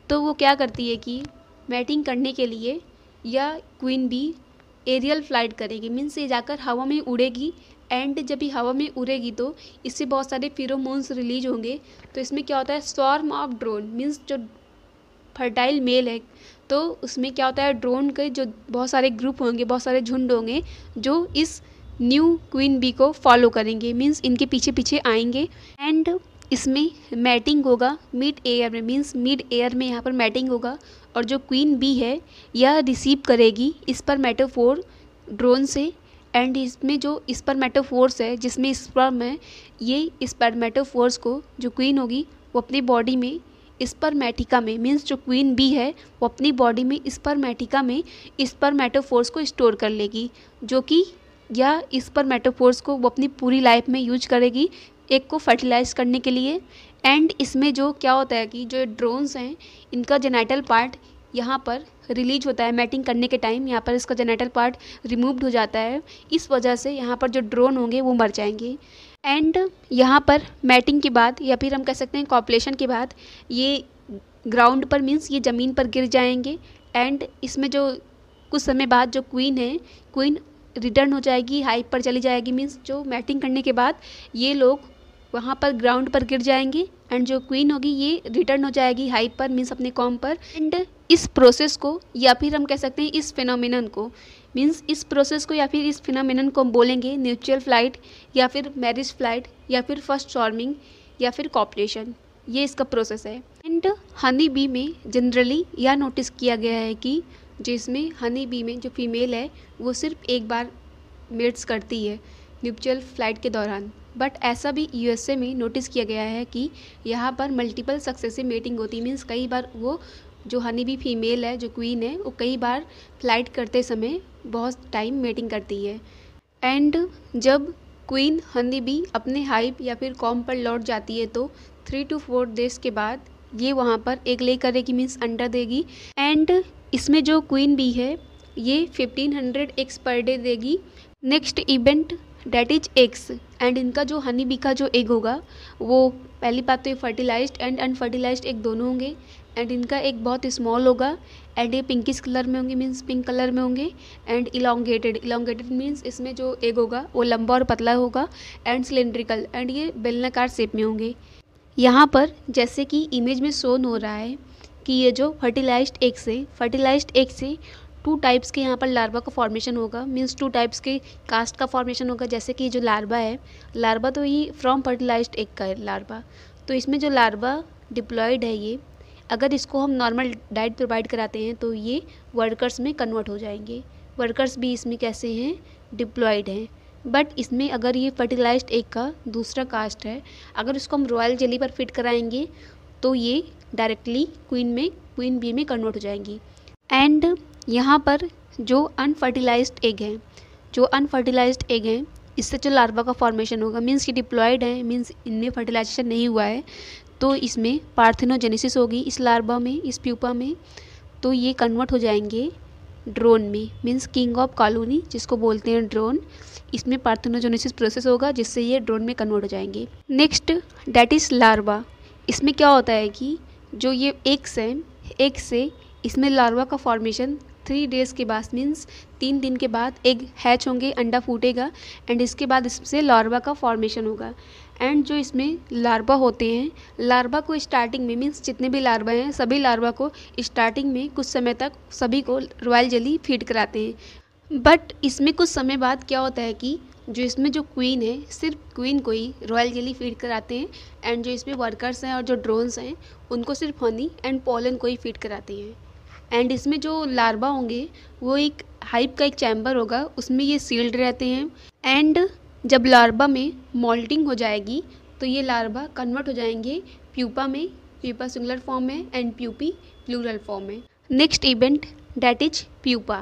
तो वो क्या करती है कि मैटिंग करने के लिए या क्वीन बी एरियल फ्लाइट करेगी मीन्स ये जाकर हवा में उड़ेगी एंड जब ये हवा में उड़ेगी तो इससे बहुत सारे फिरोमोन्स रिलीज होंगे तो इसमें क्या होता है स्वार्म ऑफ ड्रोन मीन्स जो फर्टाइल मेल है तो उसमें क्या होता है ड्रोन के जो बहुत सारे ग्रुप होंगे बहुत सारे झुंड होंगे जो इस न्यू क्वीन बी को फॉलो करेंगे मीन्स इनके पीछे पीछे आएंगे एंड इसमें मैटिंग होगा मिड एयर में मीन्स मिड एयर में यहाँ पर मैटिंग होगा और जो क्वीन बी है यह रिसीव करेगी इस पर मेटोफोर ड्रोन से एंड इसमें जो मेटोफोर्स है जिसमें पर है ये मेटोफोर्स को जो क्वीन होगी वो अपनी बॉडी में स्पर्मेटिका में मीन्स जो क्वीन बी है वो अपनी बॉडी में स्पर्मेटिका में स्पर्मेटोफोर्स को स्टोर कर लेगी जो कि यह स्पर्मेटोफोर्स को वो अपनी पूरी लाइफ में यूज करेगी एक को फर्टिलाइज करने के लिए एंड इसमें जो क्या होता है कि जो ड्रोन्स हैं इनका जेनाइटल पार्ट यहाँ पर रिलीज होता है मैटिंग करने के टाइम यहाँ पर इसका जेनेटल पार्ट रिमूव्ड हो जाता है इस वजह से यहाँ पर जो ड्रोन होंगे वो मर जाएंगे एंड यहाँ पर मैटिंग के बाद या फिर हम कह सकते हैं कॉपलेशन के बाद ये ग्राउंड पर मीन्स ये ज़मीन पर गिर जाएंगे एंड इसमें जो कुछ समय बाद जो क्वीन है क्वीन रिटर्न हो जाएगी हाइप पर चली जाएगी मीन्स जो मैटिंग करने के बाद ये लोग वहाँ पर ग्राउंड पर गिर जाएंगे एंड जो क्वीन होगी ये रिटर्न हो जाएगी हाइप पर मीन्स अपने कॉम पर एंड इस प्रोसेस को या फिर हम कह सकते हैं इस फिनोमिनन को मीन्स इस प्रोसेस को या फिर इस फिनोमिनन को हम बोलेंगे न्यूचुअल फ्लाइट या फिर मैरिज फ्लाइट या फिर फर्स्ट चार्मिंग या फिर कॉपरेशन ये इसका प्रोसेस है एंड हनी बी में जनरली यह नोटिस किया गया है कि जिसमें हनी बी में जो फीमेल है वो सिर्फ एक बार मेट्स करती है न्यूचुअल फ्लाइट के दौरान बट ऐसा भी यूएसए में नोटिस किया गया है कि यहाँ पर मल्टीपल सक्सेसिव मेटिंग होती मीन्स कई बार वो जो हनी भी फीमेल है जो क्वीन है वो कई बार फ्लाइट करते समय बहुत टाइम मेटिंग करती है एंड जब क्वीन हनी बी अपने हाइप या फिर कॉम पर लौट जाती है तो थ्री टू फोर डेज के बाद ये वहाँ पर एक ले करेगी मीन्स अंडा देगी एंड इसमें जो क्वीन बी है ये 1500 एग्स पर डे देगी next event that is eggs and इनका जो हनी बी का जो एग होगा वो पहली बात तो ये फर्टिलाइज्ड एंड अनफर्टिलाइज्ड एग दोनों होंगे एंड इनका एक बहुत स्मॉल होगा एंड ये पिंकिस कलर में होंगे मीन्स पिंक कलर में होंगे एंड इलोंगेटेड इलोंगेटेड मीन्स इसमें जो एग होगा वो लंबा और पतला होगा एंड सिलेंड्रिकल एंड ये बेलनाकार शेप में होंगे यहाँ पर जैसे कि इमेज में सोन हो रहा है कि ये जो फर्टिलाइज एग से फर्टिलाइज एग से टू टाइप्स के यहाँ पर लार्वा का फॉर्मेशन होगा मीन्स टू टाइप्स के कास्ट का फॉर्मेशन होगा जैसे कि जो लार्वा है लार्वा तो ये फ्रॉम फर्टिलाइज एग का है लार्वा तो इसमें जो लार्वा डिप्लॉयड है ये अगर इसको हम नॉर्मल डाइट प्रोवाइड कराते हैं तो ये वर्कर्स में कन्वर्ट हो जाएंगे वर्कर्स भी इसमें कैसे हैं डिप्लॉयड हैं बट इसमें अगर ये फर्टिलाइज एक का दूसरा कास्ट है अगर इसको हम रॉयल जेली पर फिट कराएंगे तो ये डायरेक्टली क्वीन में क्वीन बी में कन्वर्ट हो जाएंगी एंड यहाँ पर जो अनफर्टिलाइज एग हैं जो अनफर्टिलाइज एग हैं इससे जो लार्वा का फॉर्मेशन होगा मीन्स ये डिप्लॉयड है मीन्स इनमें फर्टिलाइजेशन नहीं हुआ है तो इसमें पार्थिनोजेनेसिस होगी इस लार्वा में इस प्यूपा में तो ये कन्वर्ट हो जाएंगे ड्रोन में मीन्स किंग ऑफ कॉलोनी जिसको बोलते हैं ड्रोन इसमें पार्थिनोजेनेसिस प्रोसेस होगा जिससे ये ड्रोन में कन्वर्ट हो जाएंगे नेक्स्ट डैट इज़ लार्वा इसमें क्या होता है कि जो ये एक से एक से इसमें लार्वा का फॉर्मेशन थ्री डेज़ के बाद मीन्स तीन दिन के बाद एग हैच होंगे अंडा फूटेगा एंड इसके बाद इससे लार्वा का फॉर्मेशन होगा एंड जो इसमें लार्वा होते हैं लार्वा को स्टार्टिंग में मीन्स जितने भी लार्वा हैं सभी लार्वा को स्टार्टिंग में कुछ समय तक सभी को रॉयल जली फीड कराते हैं बट इसमें कुछ समय बाद क्या होता है कि जो इसमें जो क्वीन है सिर्फ क्वीन को ही रॉयल जली फीड कराते हैं एंड जो इसमें वर्कर्स हैं और जो ड्रोन्स हैं उनको सिर्फ हनी एंड पोलन को ही फीड कराते हैं एंड इसमें जो लार्वा होंगे वो एक हाइप का एक चैम्बर होगा उसमें ये सील्ड रहते हैं एंड जब लार्बा में मोल्टिंग हो जाएगी तो ये लार्बा कन्वर्ट हो जाएंगे प्यूपा में प्यूपा सिंगुलर फॉर्म में एंड प्यूपी प्लूरल फॉर्म में next event that is pupa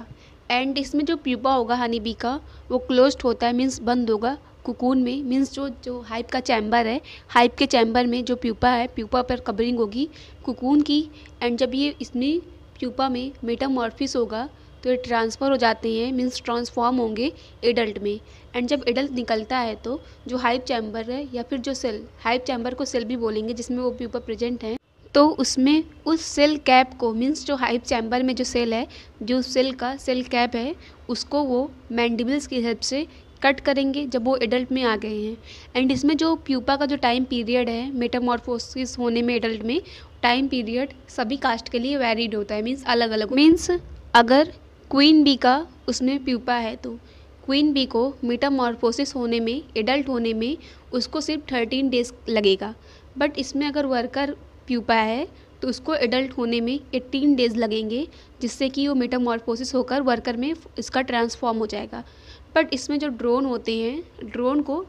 and इसमें जो प्यूपा होगा हनी बी का वो क्लोज्ड होता है मीन्स बंद होगा कुकून में मीन्स जो जो हाइप का चैम्बर है हाइप के चैम्बर में जो प्यूपा है प्यूपा पर कवरिंग होगी कुकून की एंड जब ये इसमें प्यूपा में मेटामॉर्फिस होगा तो ये ट्रांसफ़र हो जाते हैं मीन्स ट्रांसफॉर्म होंगे एडल्ट में एंड जब एडल्ट निकलता है तो जो हाइप चैम्बर है या फिर जो सेल हाइप चैम्बर को सेल भी बोलेंगे जिसमें वो भी ऊपर प्रेजेंट हैं तो उसमें उस सेल कैप को मीन्स जो हाइप चैम्बर में जो सेल है जो सेल का सेल कैप है उसको वो मैंडिबल्स की हेल्प से कट करेंगे जब वो एडल्ट में आ गए हैं एंड इसमें जो प्यूपा का जो टाइम पीरियड है मेटामॉर्फोसिस होने में एडल्ट में टाइम पीरियड सभी कास्ट के लिए वैरिड होता है मीन्स अलग अलग मीन्स अगर क्वीन बी का उसमें प्यूपा है तो क्वीन बी को मीटामॉर्फोसिस होने में एडल्ट होने में उसको सिर्फ थर्टीन डेज लगेगा बट इसमें अगर वर्कर प्यूपा है तो उसको एडल्ट होने में एट्टीन डेज़ लगेंगे जिससे कि वो मेटामॉर्फोसिस होकर वर्कर में इसका ट्रांसफॉर्म हो जाएगा बट इसमें जो ड्रोन होते हैं ड्रोन को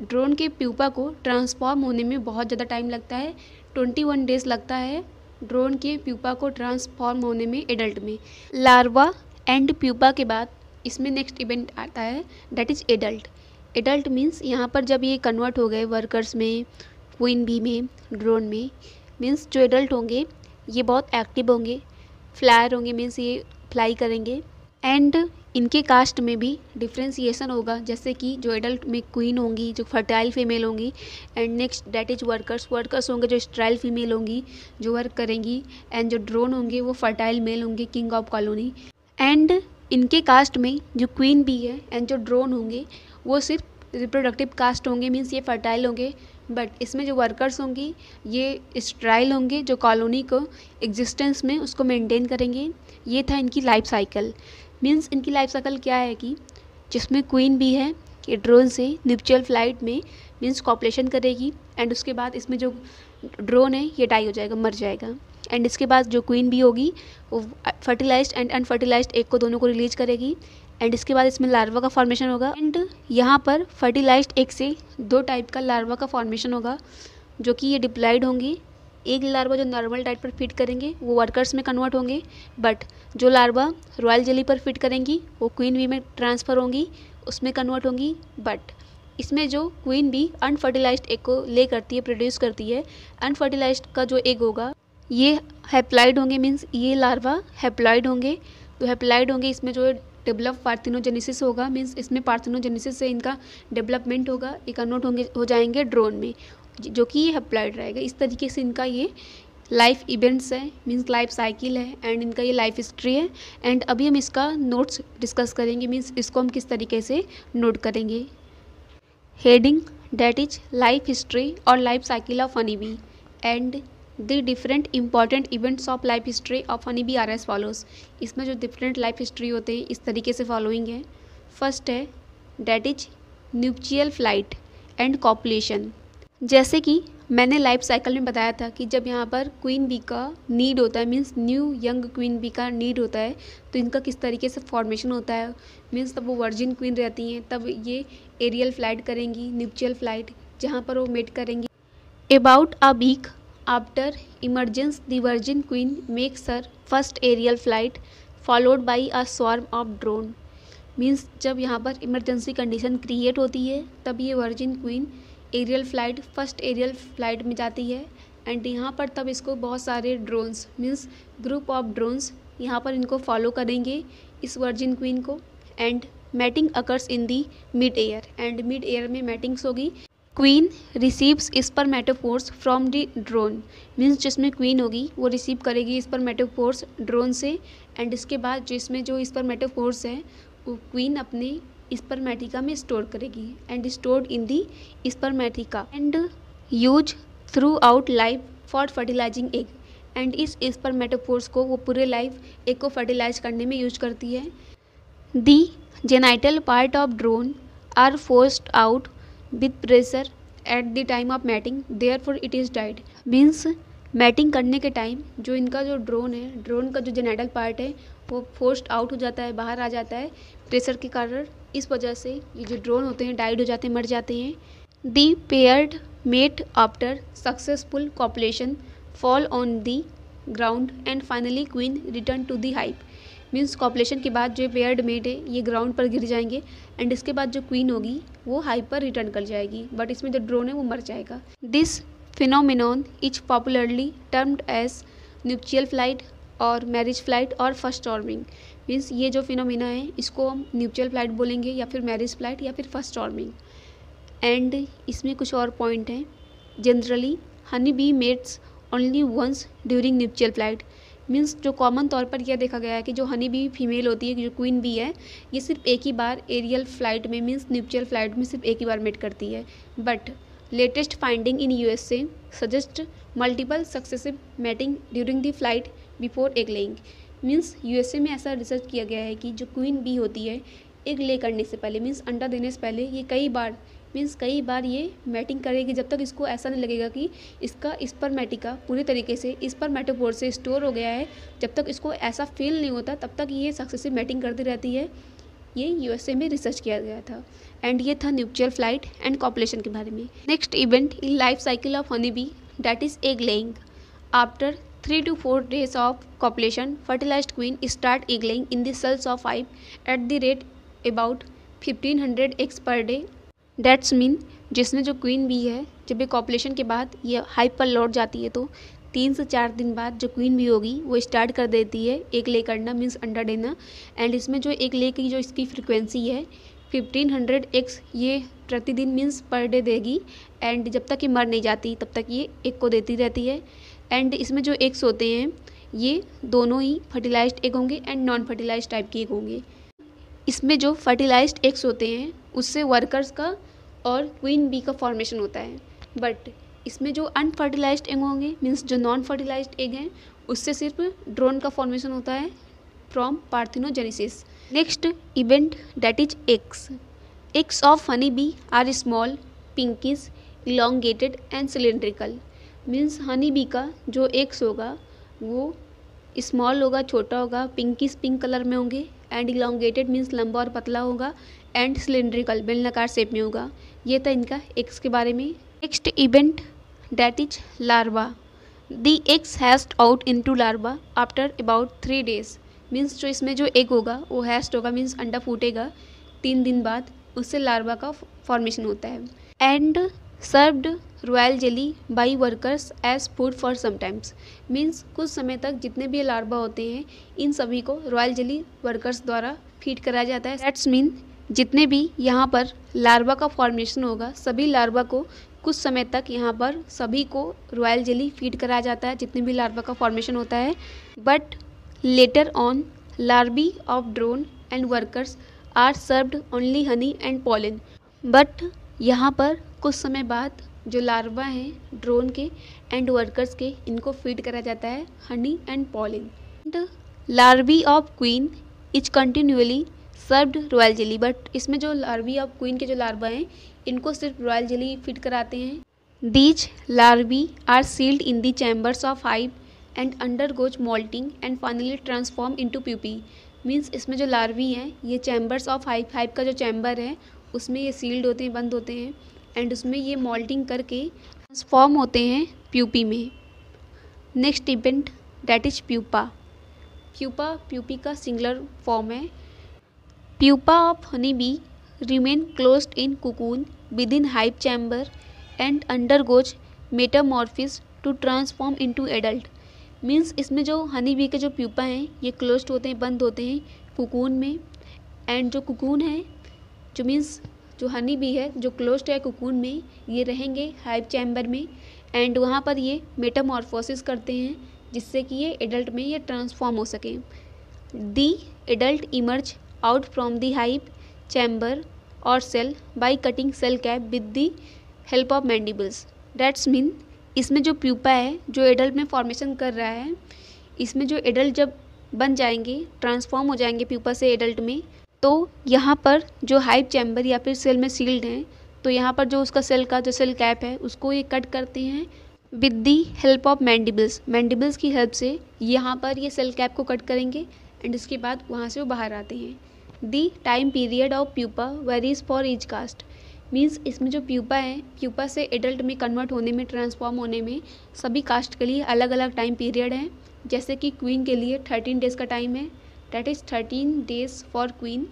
ड्रोन के प्यूपा को ट्रांसफॉर्म होने में बहुत ज़्यादा टाइम लगता है ट्वेंटी वन डेज़ लगता है ड्रोन के प्यूपा को ट्रांसफॉर्म होने में एडल्ट में लार्वा एंड प्यूपा के बाद इसमें नेक्स्ट इवेंट आता है that is adult adult means यहाँ पर जब ये कन्वर्ट हो गए वर्कर्स में क्वीन बी में ड्रोन में मीन्स जो एडल्ट होंगे ये बहुत एक्टिव होंगे फ्लायर होंगे मीन्स ये फ्लाई करेंगे एंड इनके कास्ट में भी डिफ्रेंसीसन होगा जैसे कि जो एडल्ट में क्वीन होंगी जो फर्टाइल फीमेल होंगी and next that is workers workers होंगे जो स्ट्राइल फीमेल होंगी जो वर्क करेंगी एंड जो ड्रोन होंगे वो फर्टाइल मेल होंगे किंग ऑफ कॉलोनी एंड इनके कास्ट में जो क्वीन भी है एंड जो ड्रोन होंगे वो सिर्फ रिप्रोडक्टिव कास्ट होंगे मीन्स ये फर्टाइल होंगे बट इसमें जो वर्कर्स होंगे ये स्ट्राइल होंगे जो कॉलोनी को एग्जिस्टेंस में उसको मेंटेन करेंगे ये था इनकी लाइफ साइकिल मीन्स इनकी लाइफ साइकिल क्या है कि जिसमें क्वीन भी है ये ड्रोन से न्यूचुअल फ्लाइट में मीन्स कॉपरेशन करेगी एंड उसके बाद इसमें जो ड्रोन है ये डाई हो जाएगा मर जाएगा एंड इसके बाद जो क्वीन भी होगी वो फर्टिलाइज्ड एंड अनफर्टिलाइज्ड एग को दोनों को रिलीज करेगी एंड इसके बाद इसमें लार्वा का फॉर्मेशन होगा एंड यहाँ पर फर्टिलाइज्ड एग से दो टाइप का लार्वा का फॉर्मेशन होगा जो कि ये डिप्लाइड होंगे एक लार्वा जो नॉर्मल डाइट पर फिट करेंगे वो वर्कर्स में कन्वर्ट होंगे बट जो लार्वा रॉयल जेली पर फिट करेंगी वो क्वीन वी में ट्रांसफ़र होंगी उसमें कन्वर्ट होंगी बट इसमें जो क्वीन भी अनफर्टिलाइज्ड एग को ले करती है प्रोड्यूस करती है अनफर्टिलाइज्ड का जो एग होगा ये हैप्लाइड होंगे मीन्स ये लार्वा हैप्लाइड होंगे तो हैप्लाइड होंगे इसमें जो है डेवलप पार्थिनोजेनेसिस होगा मीन्स इसमें पार्थिनोजेनेसिस से इनका डेवलपमेंट होगा ये कन्वर्ट होंगे हो जाएंगे ड्रोन में जो कि ये हैप्लाइड रहेगा इस तरीके से इनका ये लाइफ इवेंट्स है मीन्स लाइफ साइकिल है एंड इनका ये लाइफ हिस्ट्री है एंड अभी हम इसका नोट्स डिस्कस करेंगे मीन्स इसको हम किस तरीके से नोट करेंगे heading that is life history और life cycle of honey bee and the different important events of life history of honey bee are as follows इसमें जो डिफरेंट लाइफ हिस्ट्री होते हैं इस तरीके से फॉलोइंग है फर्स्ट है that is nuptial flight and copulation जैसे कि मैंने लाइफ साइकिल में बताया था कि जब यहाँ पर क्वीन बी का नीड होता है means new young queen bee का नीड होता है तो इनका किस तरीके से फॉर्मेशन होता है मीन्स तब वो वर्जिन क्वीन रहती हैं तब ये एरियल फ्लाइट करेंगी न्यूचियल फ्लाइट जहाँ पर वो मेट करेंगी about a week after emergence the virgin queen makes her first aerial flight followed by a swarm of drone means जब यहाँ पर इमरजेंसी कंडीशन क्रिएट होती है तब ये virgin queen aerial flight first aerial flight में जाती है एंड यहाँ पर तब इसको बहुत सारे drones means group of drones यहाँ पर इनको फॉलो करेंगे इस वर्जिन क्वीन को and mating occurs in the mid air and mid air में मैटिंग्स होगी queen receives spermatophores from the drone means जिसमें क्वीन होगी वो रिसीव करेगी स्पर्मेटोफोर्स ड्रोन से एंड इसके बाद जिसमें जो स्पर्मेटोफोर्स है वो क्वीन अपने स्पर्मेटिका में स्टोर करेगी and stored in the spermatheca and use throughout life for fertilizing egg and इस स्पर्मेटोफोर्स को वो पूरे लाइफ एग को फर्टिलाइज करने में यूज करती है the genital part of drone are forced out pressure at the time of mating therefore it is died means mating करने के टाइम जो इनका जो ड्रोन है ड्रोन का जो जेनेटल पार्ट है वो फोर्स्ड आउट हो जाता है बाहर आ जाता है प्रेशर के कारण इस वजह से ये जो ड्रोन होते हैं डाइड हो जाते हैं मर जाते हैं the paired mate after successful copulation fall on the ground and finally queen return to the hive means copulation के बाद जो पेयर्ड मेट है ये ग्राउंड पर गिर जाएंगे एंड इसके बाद जो क्वीन होगी वो हाई पर रिटर्न कर जाएगी बट इसमें जो ड्रोन है वो मर जाएगा this phenomenon is popularly termed as nuptial flight और मैरिज फ्लाइट और फर्स्ट टॉर्मिंग मीन्स ये जो फिनोमिना है इसको हम न्यूक्चुअल फ्लाइट बोलेंगे या फिर मैरिज फ्लाइट या फिर फर्स्ट टॉर्मिंग एंड इसमें कुछ और पॉइंट हैं generally honey bee mates only once during nuptial flight means जो कॉमन तौर पर यह देखा गया है कि जो हनी बी फीमेल होती है जो क्वीन बी है ये सिर्फ एक ही बार एरियल फ्लाइट में मीन्स न्यूपचुअल फ्लाइट में सिर्फ एक ही बार मेट करती है but latest finding in U S A suggest multiple successive mating during the flight before egg laying means A में ऐसा रिसर्च किया गया है कि जो क्वीन बी होती है एग ले करने से पहले मीन्स अंडा देने से पहले ये कई बार मीन्स कई बार ये मैटिंग करेगी जब तक इसको ऐसा नहीं लगेगा कि इसका स्पर्मेटिका पूरी तरीके से स्पर्मेटोपोर से स्टोर हो गया है जब तक इसको ऐसा फील नहीं होता तब तक ये सक्सेसिव मैटिंग करती रहती है ये यूएसए में रिसर्च किया गया था एंड ये था न्यूक्चुअल फ्लाइट एंड कॉपुलेशन के बारे में next event in life cycle of honey bee that is egg laying after two four days of of fertilized queen start start egg in the cells of hive at the rate about fifteen hundred eggs per day that's mean जिसने जो क्वीन बी है जब ये कॉपलेशन के बाद ये हाइप पर लौट जाती है तो तीन से चार दिन बाद जो क्वीन भी होगी वो स्टार्ट कर देती है एक ले करना मीन्स अंडा देना एंड इसमें जो एक ले की जो इसकी फ्रिक्वेंसी है फिफ्टीन हंड्रेड एक्स ये प्रतिदिन मीन्स पर डे देगी एंड जब तक ये मर नहीं जाती तब तक ये एक को देती रहती है एंड इसमें जो एग्स होते हैं ये दोनों ही फर्टिलाइज एग होंगे एंड नॉन फर्टिलाइज टाइप के एग होंगे इसमें जो फर्टिलाइज एग्स होते हैं उससे वर्कर्स का और क्वीन बी का फॉर्मेशन होता है बट इसमें जो अनफर्टिलाइज एग होंगे मीन्स जो नॉन फर्टिलाइज्ड एग हैं उससे सिर्फ ड्रोन का फॉर्मेशन होता है from parthenogenesis next event that is eggs eggs of honey bee are small pinkish elongated and cylindrical means honey bee का जो एक्स होगा वो स्मॉल होगा छोटा होगा पिंकिस पिंक कलर में होंगे एंड इलांगेटेड मीन्स लंबा और पतला होगा एंड सिलेंड्रिकल बेलनाकार शेप में होगा ये था इनका एक्स के बारे में next event that is larva the eggs hatched out into larva after about three days means जो इसमें जो एग होगा वो हैस्ट होगा मीन्स अंडा फूटेगा तीन दिन बाद उससे लार्वा का फॉर्मेशन होता है and served royal jelly by workers as food for sometimes means कुछ समय तक जितने भी लार्वा होते हैं इन सभी को रॉयल जेली वर्कर्स द्वारा फीड कराया जाता है दैट्स मीन जितने भी यहाँ पर लार्वा का फॉर्मेशन होगा सभी लार्वा को कुछ समय तक यहाँ पर सभी को रॉयल जेली फीड कराया जाता है जितने भी लार्वा का फॉर्मेशन होता है but later on larvae of drone and workers are served only honey and pollen but यहाँ पर कुछ समय बाद जो लार्वा हैं ड्रोन के एंड वर्कर्स के इनको फीड करा जाता है honey and pollen and larvae of queen is continuously served royal jelly but इसमें जो लार्वी ऑफ क्वीन के जो लार्वा हैं इनको सिर्फ रॉयल जेली फीड कराते हैं these larvae are sealed in the chambers of hive and undergoes moulting and finally transform into pupae means इसमें जो लार्वी हैं ये चैम्बर्स ऑफ हाइव हाइव का जो चैम्बर है उसमें ये सील्ड होते हैं बंद होते हैं एंड उसमें ये मॉल्टिंग करके ट्रांसफॉर्म होते हैं प्यूपी में next event that is pupa pupa pupae का सिंगलर फॉर्म है pupa of honey bee remain close in cocoon within hive chamber and undergoes metamorphosis to transform into adult means इसमें जो हनी बी के जो प्यूपा हैं ये क्लोज होते हैं बंद होते हैं कुकून में एंड जो कुकून है जो मीन्स जो हनी भी है जो क्लोज्ड है कुकून में ये रहेंगे हाइप चैम्बर में एंड वहाँ पर ये मेटामॉर्फोसिस करते हैं जिससे कि ये एडल्ट में ये ट्रांसफॉर्म हो सके the adult emerge out from the hive chamber और cell by cutting cell cap with the help of mandibles that's mean इसमें जो प्यूपा है जो एडल्ट में फॉर्मेशन कर रहा है इसमें जो एडल्ट जब बन जाएंगे ट्रांसफॉर्म हो जाएंगे प्यूपा से एडल्ट में तो यहाँ पर जो हाइप चैम्बर या फिर सेल में सील्ड हैं तो यहाँ पर जो उसका सेल का जो सेल कैप है उसको ये कट करते हैं with the help of mandibles mandibles की हेल्प से यहाँ पर ये सेल कैप को कट करेंगे एंड इसके बाद वहाँ से वो बाहर आते हैं the time period of pupa varies for each caste means इसमें जो प्यूपा है प्यूपा से एडल्ट में कन्वर्ट होने में ट्रांसफॉर्म होने में सभी कास्ट के लिए अलग अलग टाइम पीरियड है जैसे कि क्वीन के लिए थर्टीन डेज़ का टाइम है that is thirteen days for queen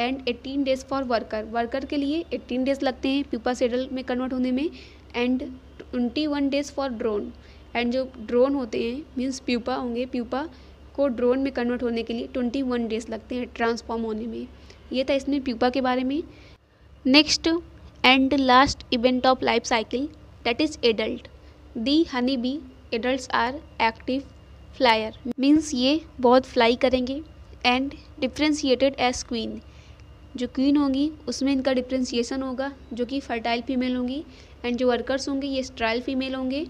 and eighteen days for worker worker के लिए एट्टीन डेज लगते हैं पीपा सेडल में कन्वर्ट होने में and twenty one days for drone and जो ड्रोन होते हैं मीन्स प्यूपा होंगे प्यूपा को ड्रोन में कन्वर्ट होने के लिए ट्वेंटी वन डेज लगते हैं ट्रांसफॉर्म होने में ये था इसमें प्यूपा के बारे में next and last event of life cycle that is adult the honey bee adult are active flier means ये बहुत फ्लाई करेंगे एंड डिफ्रेंसीटेड एस क्वीन जो क्वीन होंगी उसमें इनका डिफ्रेंसीसन होगा जो कि फर्टाइल फीमेल होंगी एंड जो वर्कर्स होंगे ये स्ट्राइल फीमेल होंगे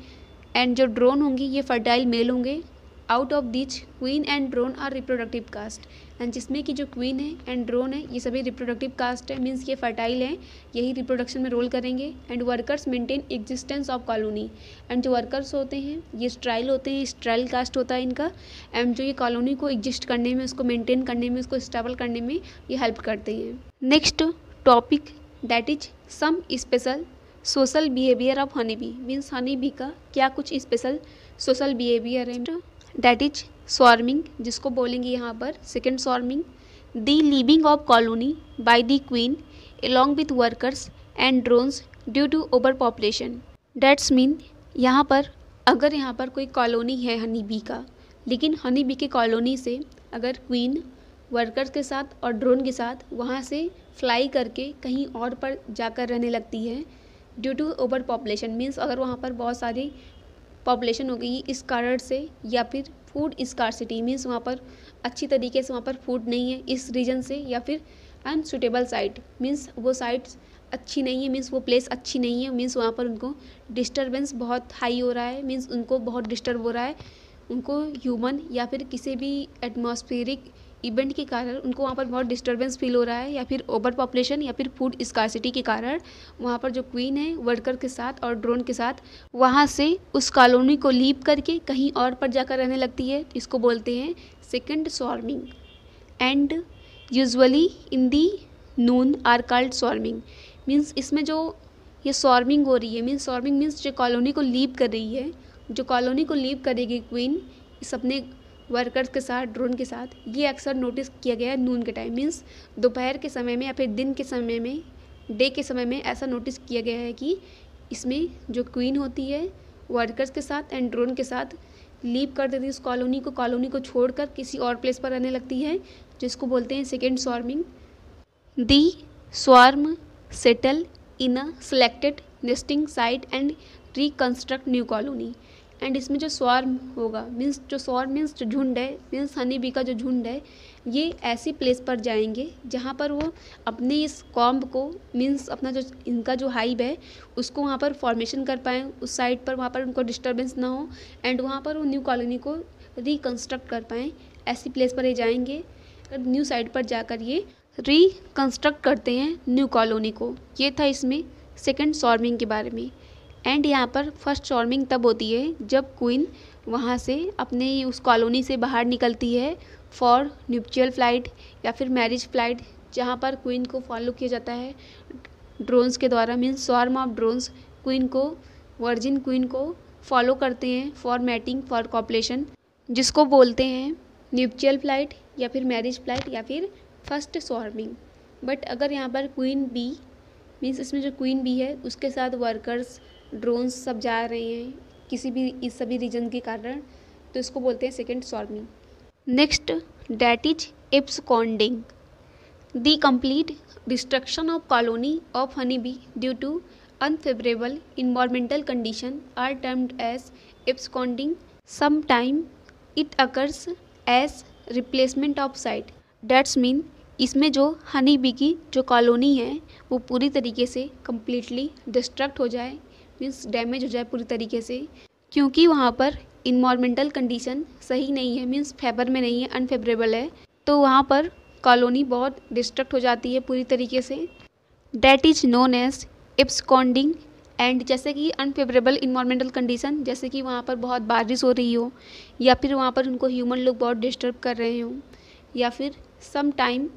एंड जो ड्रोन होंगी ये फर्टाइल मेल होंगे out of which queen and drone are reproductive caste and जिसमें कि जो क्वीन है एंड ड्रोन है ये सभी रिप्रोडक्टिव कास्ट है मीन्स ये फर्टाइल हैं यही रिप्रोडक्शन में रोल करेंगे and workers maintain existence of colony and जो वर्कर्स होते हैं ये स्ट्राइल होते हैं स्ट्राइल कास्ट होता है इनका एंड जो ये कॉलोनी को एग्जिस्ट करने में उसको मेनटेन करने में उसको स्टेबल करने में ये हेल्प करते हैं next topic that is some special social behaviour of honey bee means honey bee का क्या कुछ स्पेशल सोशल बिहेवियर है दैट इज स्वार्मिंग जिसको बोलेंगे यहाँ पर second swarming the leaving of colony by the queen along with workers and drones due to over population that's mean यहाँ पर अगर यहाँ पर कोई कॉलोनी है हनी बी का लेकिन हनी बी के कॉलोनी से अगर क्वीन वर्कर्स के साथ और ड्रोन के साथ वहाँ से फ्लाई करके कहीं और पर जाकर रहने लगती है due to over population means अगर वहाँ पर बहुत सारी पॉपुलेशन हो गई इस कारण से या फिर फूड सिटी मीन्स वहाँ पर अच्छी तरीके से वहाँ पर फूड नहीं है इस रीजन से या फिर अनसुटेबल साइट मीन्स वो साइट्स अच्छी नहीं है मीन्स वो प्लेस अच्छी नहीं है मीन्स वहाँ पर उनको डिस्टर्बेंस बहुत हाई हो रहा है मीन्स उनको बहुत डिस्टर्ब हो रहा है उनको ह्यूमन या फिर किसी भी एटमोसफेरिक इवेंट के कारण उनको वहाँ पर बहुत डिस्टर्बेंस फील हो रहा है या फिर ओवर पॉपुलेशन या फिर फूड स्कॉसिटी के कारण वहाँ पर जो क्वीन है वर्कर के साथ और ड्रोन के साथ वहाँ से उस कॉलोनी को लीप करके कहीं और पर जाकर रहने लगती है इसको बोलते हैं second swarming and usually in the noon are called swarming means इसमें जो ये सॉर्मिंग हो रही है मीन्स स्वार्मिंग मीन्स जो कॉलोनी को लीप कर रही है जो कॉलोनी को लीव करेगी क्वीन इस अपने वर्कर्स के साथ ड्रोन के साथ ये अक्सर नोटिस किया गया है नून के टाइम मीन्स दोपहर के समय में या फिर दिन के समय में डे के समय में ऐसा नोटिस किया गया है कि इसमें जो क्वीन होती है वर्कर्स के साथ एंड ड्रोन के साथ लीव कर देती है उस कॉलोनी को कॉलोनी को छोड़कर किसी और प्लेस पर रहने लगती है जिसको बोलते हैं second swarming the swarm settle in a selected nesting site and reconstruct new colony and इसमें जो स्वार्म होगा मीन्स जो स्वार्म मीन्स जो झुंड है मीन्स हनी बी का जो झुंड है ये ऐसी प्लेस पर जाएंगे जहाँ पर वो अपने इस कॉम्ब को मीन्स अपना जो इनका जो हाइब है उसको वहाँ पर फॉर्मेशन कर पाएँ उस साइड पर वहाँ पर उनको डिस्टर्बेंस ना हो एंड वहाँ पर वो न्यू कॉलोनी को रिकन्स्ट्रक्ट कर पाएँ ऐसी प्लेस पर ये जाएंगे न्यू साइड पर जाकर ये रिकन्स्ट्रक्ट करते हैं न्यू कॉलोनी को ये था इसमें सेकेंड सॉर्मिंग के बारे में एंड यहाँ पर फर्स्ट चॉर्मिंग तब होती है जब क्वीन वहाँ से अपने उस कॉलोनी से बाहर निकलती है फॉर न्यूपचुअल फ्लाइट या फिर मैरिज फ्लाइट जहाँ पर क्वीन को फॉलो किया जाता है ड्रोन्स के द्वारा means swarm of drones queen को वर्जिन क्वीन को फॉलो करते हैं फॉर मैटिंग फॉर कॉपलेशन जिसको बोलते हैं न्यूपचुअल फ्लाइट या फिर मैरिज फ्लाइट या फिर फर्स्ट स्वार्मिंग बट अगर यहाँ पर क्वीन बी मीन्स इसमें जो क्वीन बी है उसके साथ वर्कर्स ड्रोन्स सब जा रहे हैं किसी भी इस सभी रीजन के कारण तो इसको बोलते हैं second swarming next that is absconding the complete destruction of colony of honey bee due to unfavourable environmental condition are termed as absconding some time it occurs as replacement of site that's mean इसमें जो हनी बी की जो कॉलोनी है वो पूरी तरीके से कम्प्लीटली डिस्ट्रक्ट हो जाए मीन्स डैमेज हो जाए पूरी तरीके से क्योंकि वहाँ पर इन्वामेंटल कंडीशन सही नहीं है मीन्स फेवर में नहीं है अनफेवरेबल है तो वहाँ पर कॉलोनी बहुत डिस्ट्रक्ट हो जाती है पूरी तरीके से that is known as absconding and जैसे कि अनफेवरेबल इन्वामेंटल कंडीशन जैसे कि वहाँ पर बहुत बारिश हो रही हो या फिर वहाँ पर उनको ह्यूमन लोग बहुत डिस्टर्ब कर रहे हों या फिर some time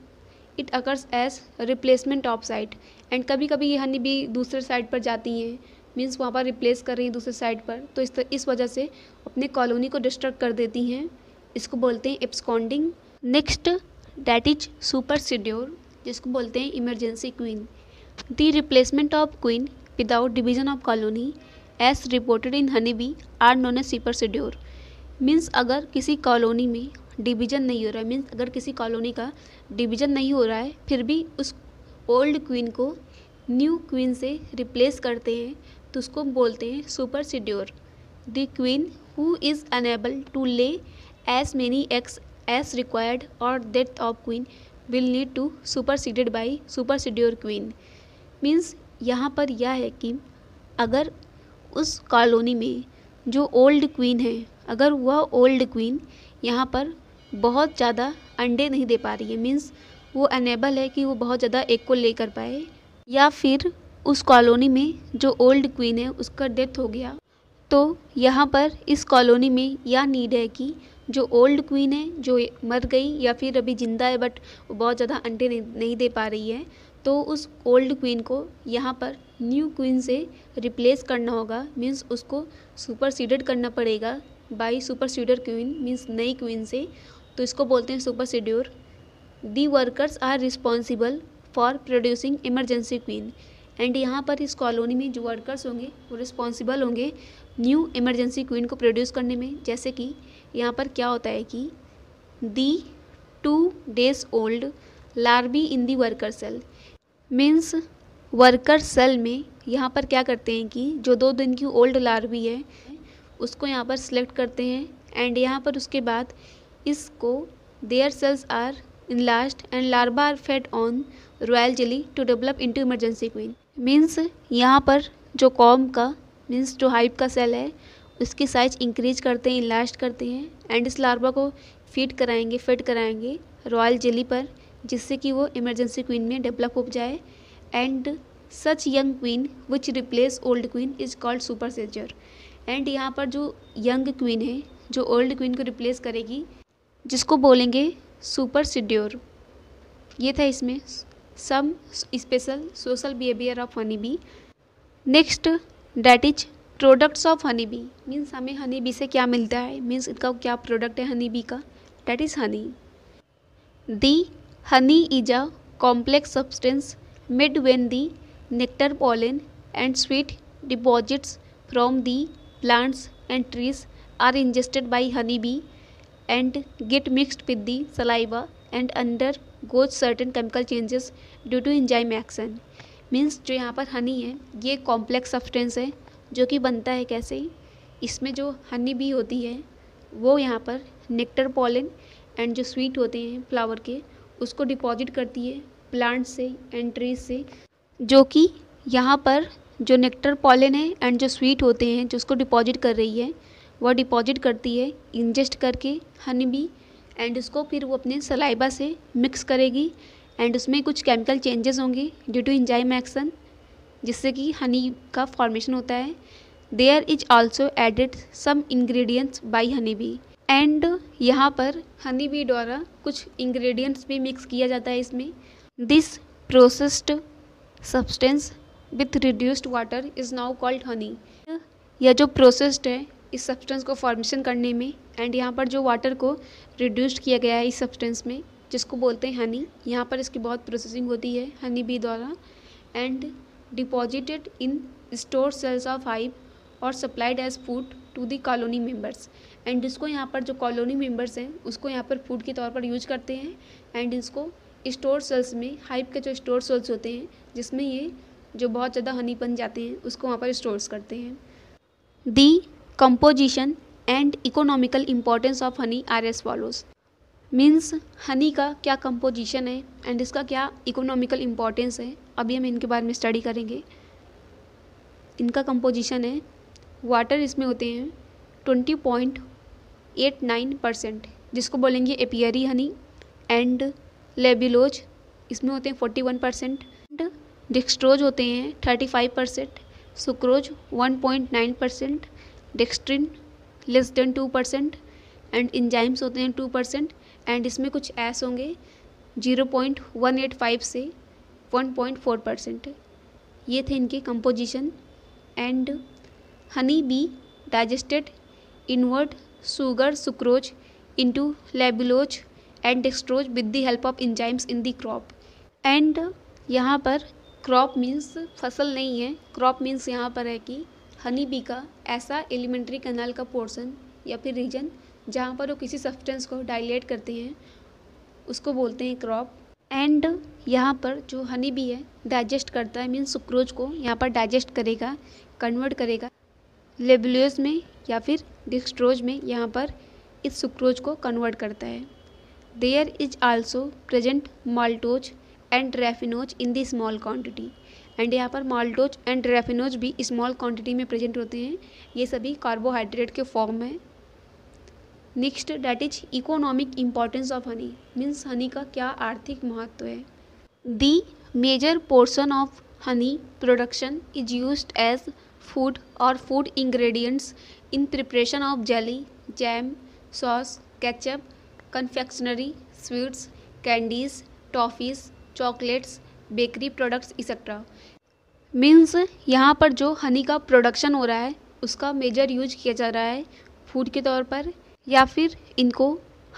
it occurs as replacement of site and कभी कभी ये हनी भी दूसरे साइड पर जाती हैं मीन्स वहाँ पर रिप्लेस कर रही हैं दूसरे साइड पर तो इस इस वजह से अपने कॉलोनी को डिस्टर्ब कर देती हैं इसको बोलते हैं absconding next that is supersedure जिसको बोलते हैं emergency queen the replacement of queen without division of colony as reported in honey bee are known a supersedure means अगर किसी कॉलोनी में डिवीजन नहीं हो रहा है मीन्स अगर किसी कॉलोनी का डिवीजन नहीं हो रहा है फिर भी उस ओल्ड क्वीन को न्यू क्वीन से रिप्लेस करते हैं तो उसको बोलते हैं supersedure the queen who is unable to lay as many eggs as required और death of queen will need to superseded by supersedure queen means यहाँ पर यह है कि अगर उस कॉलोनी में जो ओल्ड क्वीन है अगर वह ओल्ड क्वीन यहाँ पर बहुत ज़्यादा अंडे नहीं दे पा रही है मीन्स वो अनेबल है कि वो बहुत ज़्यादा एक को ले कर पाए या फिर उस कॉलोनी में जो ओल्ड क्वीन है उसका डेथ हो गया तो यहाँ पर इस कॉलोनी में यह नीड है कि जो ओल्ड क्वीन है जो मर गई या फिर अभी ज़िंदा है बट बहुत ज़्यादा अंडे नहीं दे पा रही है तो उस ओल्ड क्वीन को यहाँ पर न्यू क्वीन से रिप्लेस करना होगा मीन्स उसको सुपर सीडेड करना पड़ेगा by superseder queen means नई क्वीन से तो इसको बोलते हैं supersedure the workers are responsible for producing emergency queen and यहाँ पर इस कॉलोनी में जो वर्कर्स होंगे वो रिस्पॉन्सिबल होंगे न्यू इमरजेंसी क्वीन को प्रोड्यूस करने में जैसे कि यहाँ पर क्या होता है कि the two days old larvae in the worker cell means worker cell में यहाँ पर क्या करते हैं कि जो दो दिन की ओल्ड लार्बी है उसको यहाँ पर सिलेक्ट करते हैं एंड यहाँ पर उसके बाद इसको their cells are enlarged and larvae are fed on royal jelly to develop into emergency queen means यहाँ पर जो कॉम का मीन्स जो हाइप का सेल है उसकी साइज इंक्रीज करते हैं इलास्ट करते हैं एंड इस लार्वा को फीड कराएंगे फिट कराएंगे रॉयल जेली पर जिससे कि वो इमरजेंसी क्वीन में डेवलप हो जाए and such young queen which replace old queen is called supersedure and यहाँ पर जो यंग क्वीन है जो ओल्ड क्वीन को रिप्लेस करेगी जिसको बोलेंगे सुपर सिड्योर ये था इसमें some special social behaviour of honey bee next that is products of honey bee means हमें हनी बी से क्या मिलता है मीन्स इनका क्या प्रोडक्ट है हनी बी का that is honey the honey is a complex substance made when the nectar pollen and sweet deposits from the plants and trees are ingested by honey bee and get mixed with the saliva and undergoes certain chemical changes due to enzyme action means जो यहाँ पर हनी है ये कॉम्प्लेक्स सब्सटेंस है जो कि बनता है कैसे ही इसमें जो हनी भी होती है वो यहाँ पर नेक्टर पॉलन एंड जो स्वीट होते हैं फ्लावर के उसको डिपॉजिट करती है प्लांट से एंड ट्रीज से जो कि यहाँ पर जो नेक्टर पॉलन है एंड जो स्वीट होते हैं जो उसको डिपॉजिट कर रही है वह डिपॉजिट करती है इंजेस्ट करके हनी भी एंड इसको फिर वो अपने सलाइबा से मिक्स करेगी एंड उसमें कुछ केमिकल चेंजेस होंगे ड्यू टू इंजाइम एक्शन जिससे कि हनी का फॉर्मेशन होता है there is also added some ingredients by honey bee and यहाँ पर हनी बी द्वारा कुछ इंग्रेडिएंट्स भी मिक्स किया जाता है इसमें this processed substance with reduced water is now called honey यह जो प्रोसेस्ड है इस सब्सटेंस को फॉर्मेशन करने में एंड यहाँ पर जो वाटर को रिड्यूस्ड किया गया है इस सब्सटेंस में जिसको बोलते हैं हनी यहाँ पर इसकी बहुत प्रोसेसिंग होती है हनी बी द्वारा and deposited in store cells of hive और supplied as food to the colony members and इसको यहाँ पर जो कॉलोनी मेम्बर्स हैं उसको यहाँ पर फूड के तौर पर यूज करते हैं एंड इसको स्टोर सेल्स में हाइप के जो स्टोर सेल्स होते हैं जिसमें ये जो बहुत ज़्यादा हनी बन जाते हैं उसको वहाँ पर स्टोर्स करते हैं the composition and economical importance of honey are as follows means honey का क्या कंपोजिशन है एंड इसका क्या इकोनॉमिकल इम्पॉर्टेंस है अभी हम इनके बारे में स्टडी करेंगे इनका कंपोजिशन है वाटर इसमें होते हैं twenty point eight nine percent जिसको बोलेंगे एपियरी हनी एंड लेबिलोज इसमें होते हैं forty one percent and dextrose होते हैं thirty five percent sucrose one point nine percent dextrin less than two percent and enzymes होते हैं टू परसेंट एंड इसमें कुछ ऐस होंगे zero point one eight five से वन पॉइंट फोर परसेंट ये थे इनके composition and honey bee digested invert sugar सुक्रोच into labulose and dextrose with the help of enzymes in the crop and यहाँ पर क्रॉप मीन्स फसल नहीं है क्रॉप मीन्स यहाँ पर है कि हनी बी का ऐसा एलिमेंट्री कनाल का पोर्सन या फिर रीजन जहाँ पर वो किसी सब्सटेंस को डायलेट करते हैं उसको बोलते हैं क्रॉप एंड यहाँ पर जो हनी बी है डाइजेस्ट करता है मीन सुक्रोज को यहाँ पर डाइजेस्ट करेगा कन्वर्ट करेगा लेबुलोज में या फिर डिस्ट्रोज में यहाँ पर इस सुक्रोज को कन्वर्ट करता है there is also present maltose and raffinose in the small quantity and यहाँ पर माल्टोज एंड रेफिनोज भी स्मॉल क्वांटिटी में प्रेजेंट होते हैं ये सभी कार्बोहाइड्रेट के फॉर्म है next that is economic importance of honey means honey का क्या आर्थिक महत्व है the major portion of honey production is use as food और food ingredients in preparation of jelly jam sauce ketchup confectionery sweets candies toffees chocolates bakery products etcetera means यहाँ पर जो हनी का प्रोडक्शन हो रहा है उसका मेजर यूज किया जा रहा है फूड के तौर पर या फिर इनको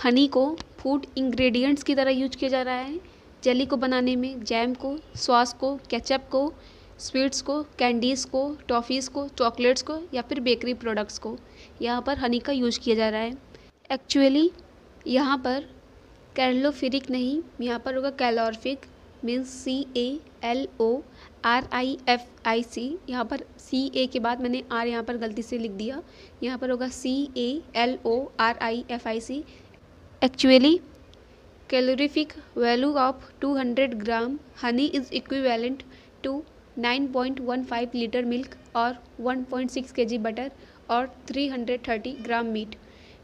हनी को फूड इंग्रेडिएंट्स की तरह यूज किया जा रहा है जेली को बनाने में जैम को सॉस को केचप को स्वीट्स को कैंडीज़ को टॉफ़ीज़ को चॉकलेट्स को या फिर बेकरी प्रोडक्ट्स को यहाँ पर हनी का यूज किया जा रहा है एक्चुअली यहाँ पर कैलोफिरिक नहीं यहाँ पर होगा calorific means C A L O R I F I C यहाँ पर सी ए के बाद मैंने आर यहाँ पर गलती से लिख दिया यहाँ पर होगा C A L O R I F I C actually calorific value of 200 gram honey is equivalent to 9.15 litre milk और 1.6 केजी बटर और 330 ग्राम मीट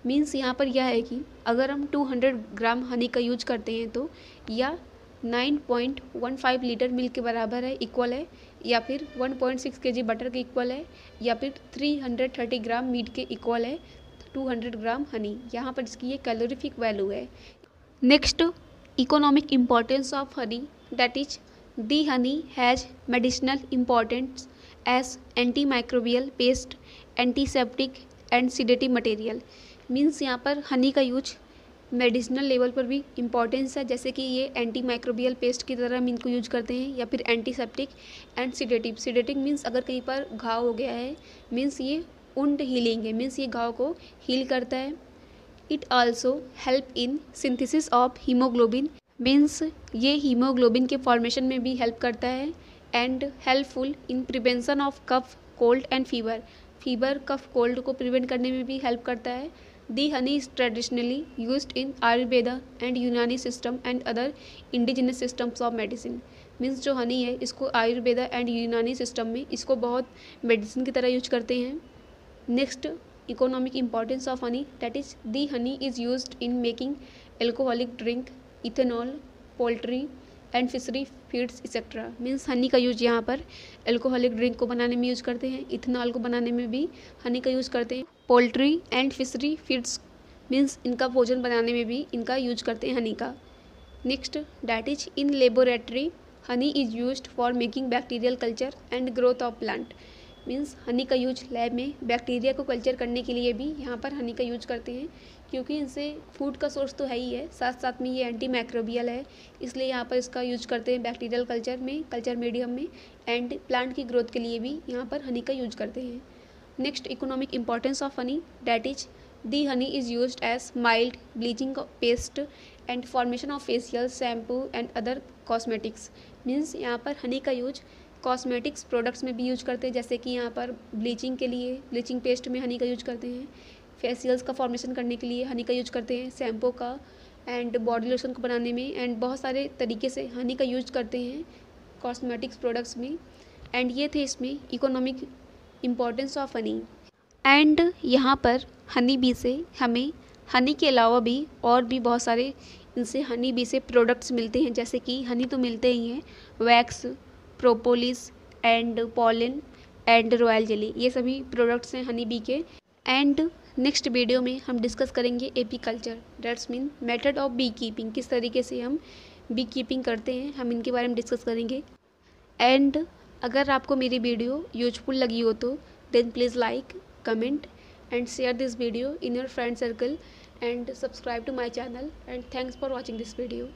मीन्स यहाँ पर यह है कि अगर हम 200 ग्राम हनी का यूज करते हैं तो या 9.15 लीटर मिल्क के बराबर है इक्वल है या फिर 1.6 जी बटर के इक्वल है या फिर 330 ग्राम मीट के इक्वल है 200 ग्राम हनी यहाँ पर इसकी ये कैलोरीफिक वैल्यू है next economic importance of honey that is the honey has medicinal importance as antimicrobial paste antiseptic and sedative material means यहाँ पर हनी का यूज मेडिसिनल लेवल पर भी इंपॉर्टेंस है जैसे कि ये एंटी माइक्रोबियल पेस्ट की तरह हम इनको यूज करते हैं या फिर antiseptic and sedative sedative means अगर कहीं पर घाव हो गया है मीन्स ये उंड हीलिंग है मीन्स ये घाव को हील करता है it also help in synthesis of haemoglobin means ये हीमोग्लोबिन के फॉर्मेशन में भी हेल्प करता है and helpful in prevention of cough cold and fever fever cough cold को प्रिवेंट करने में भी हेल्प करता है the honey is traditionally use in Ayurveda and Unani system and other indigenous systems of medicine means जो हनी है इसको आयुर्वेदा एंड यूनानी सिस्टम में इसको बहुत मेडिसिन की तरह यूज करते हैं next economic importance of honey that is the honey is use in making alcoholic drink ethanol poultry and fishery feeds etcetera means honey का यूज यहाँ पर एल्कोहलिक ड्रिंक को बनाने में यूज करते हैं इथेनॉल को बनाने में भी हनी का यूज़ करते हैं poultry and fishery feeds means इनका भोजन बनाने में भी इनका यूज करते हैं हनी का next that is in laboratory honey is use for making bacterial culture and growth of plant means honey का यूज लैब में बैक्टीरिया को कल्चर करने के लिए भी यहाँ पर हनी का यूज करते हैं क्योंकि इनसे फूड का सोर्स तो है ही है साथ साथ में ये एंटी माइक्रोबियल है इसलिए यहाँ पर इसका यूज करते हैं बैक्टीरियल कल्चर में कल्चर मीडियम में एंड प्लांट की ग्रोथ के लिए भी यहाँ पर हनी का यूज करते हैं next economic importance of honey that is the honey is use as mild bleaching paste and formation of facial shampoo and other cosmetics means यहाँ पर हनी का यूज कॉस्मेटिक्स प्रोडक्ट्स में भी यूज करते हैं जैसे कि यहाँ पर ब्लीचिंग के लिए ब्लीचिंग पेस्ट में हनी का यूज करते हैं फेसियल्स का फॉर्मेशन करने के लिए हनी का यूज करते हैं शैम्पू का एंड बॉडी लोशन को बनाने में एंड बहुत सारे तरीके से हनी का यूज करते हैं कॉस्मेटिक्स प्रोडक्ट्स में एंड ये थे इसमें economic importance of honey and यहाँ पर हनी बी से हमें हनी के अलावा भी और भी बहुत सारे इनसे हनी बी से प्रोडक्ट्स मिलते हैं जैसे कि हनी तो मिलते ही हैं wax propolis and pollen and royal jelly ये सभी प्रोडक्ट्स हैं हनी बी के एंड नेक्स्ट वीडियो में हम डिस्कस करेंगे apiculture that's mean method of beekeeping किस तरीके से हम बी कीपिंग करते हैं हम इनके बारे में डिस्कस करेंगे एंड अगर आपको मेरी वीडियो यूजफुल लगी हो तो then please like comment and share this video in your friend circle and subscribe to my channel and thanks for watching this video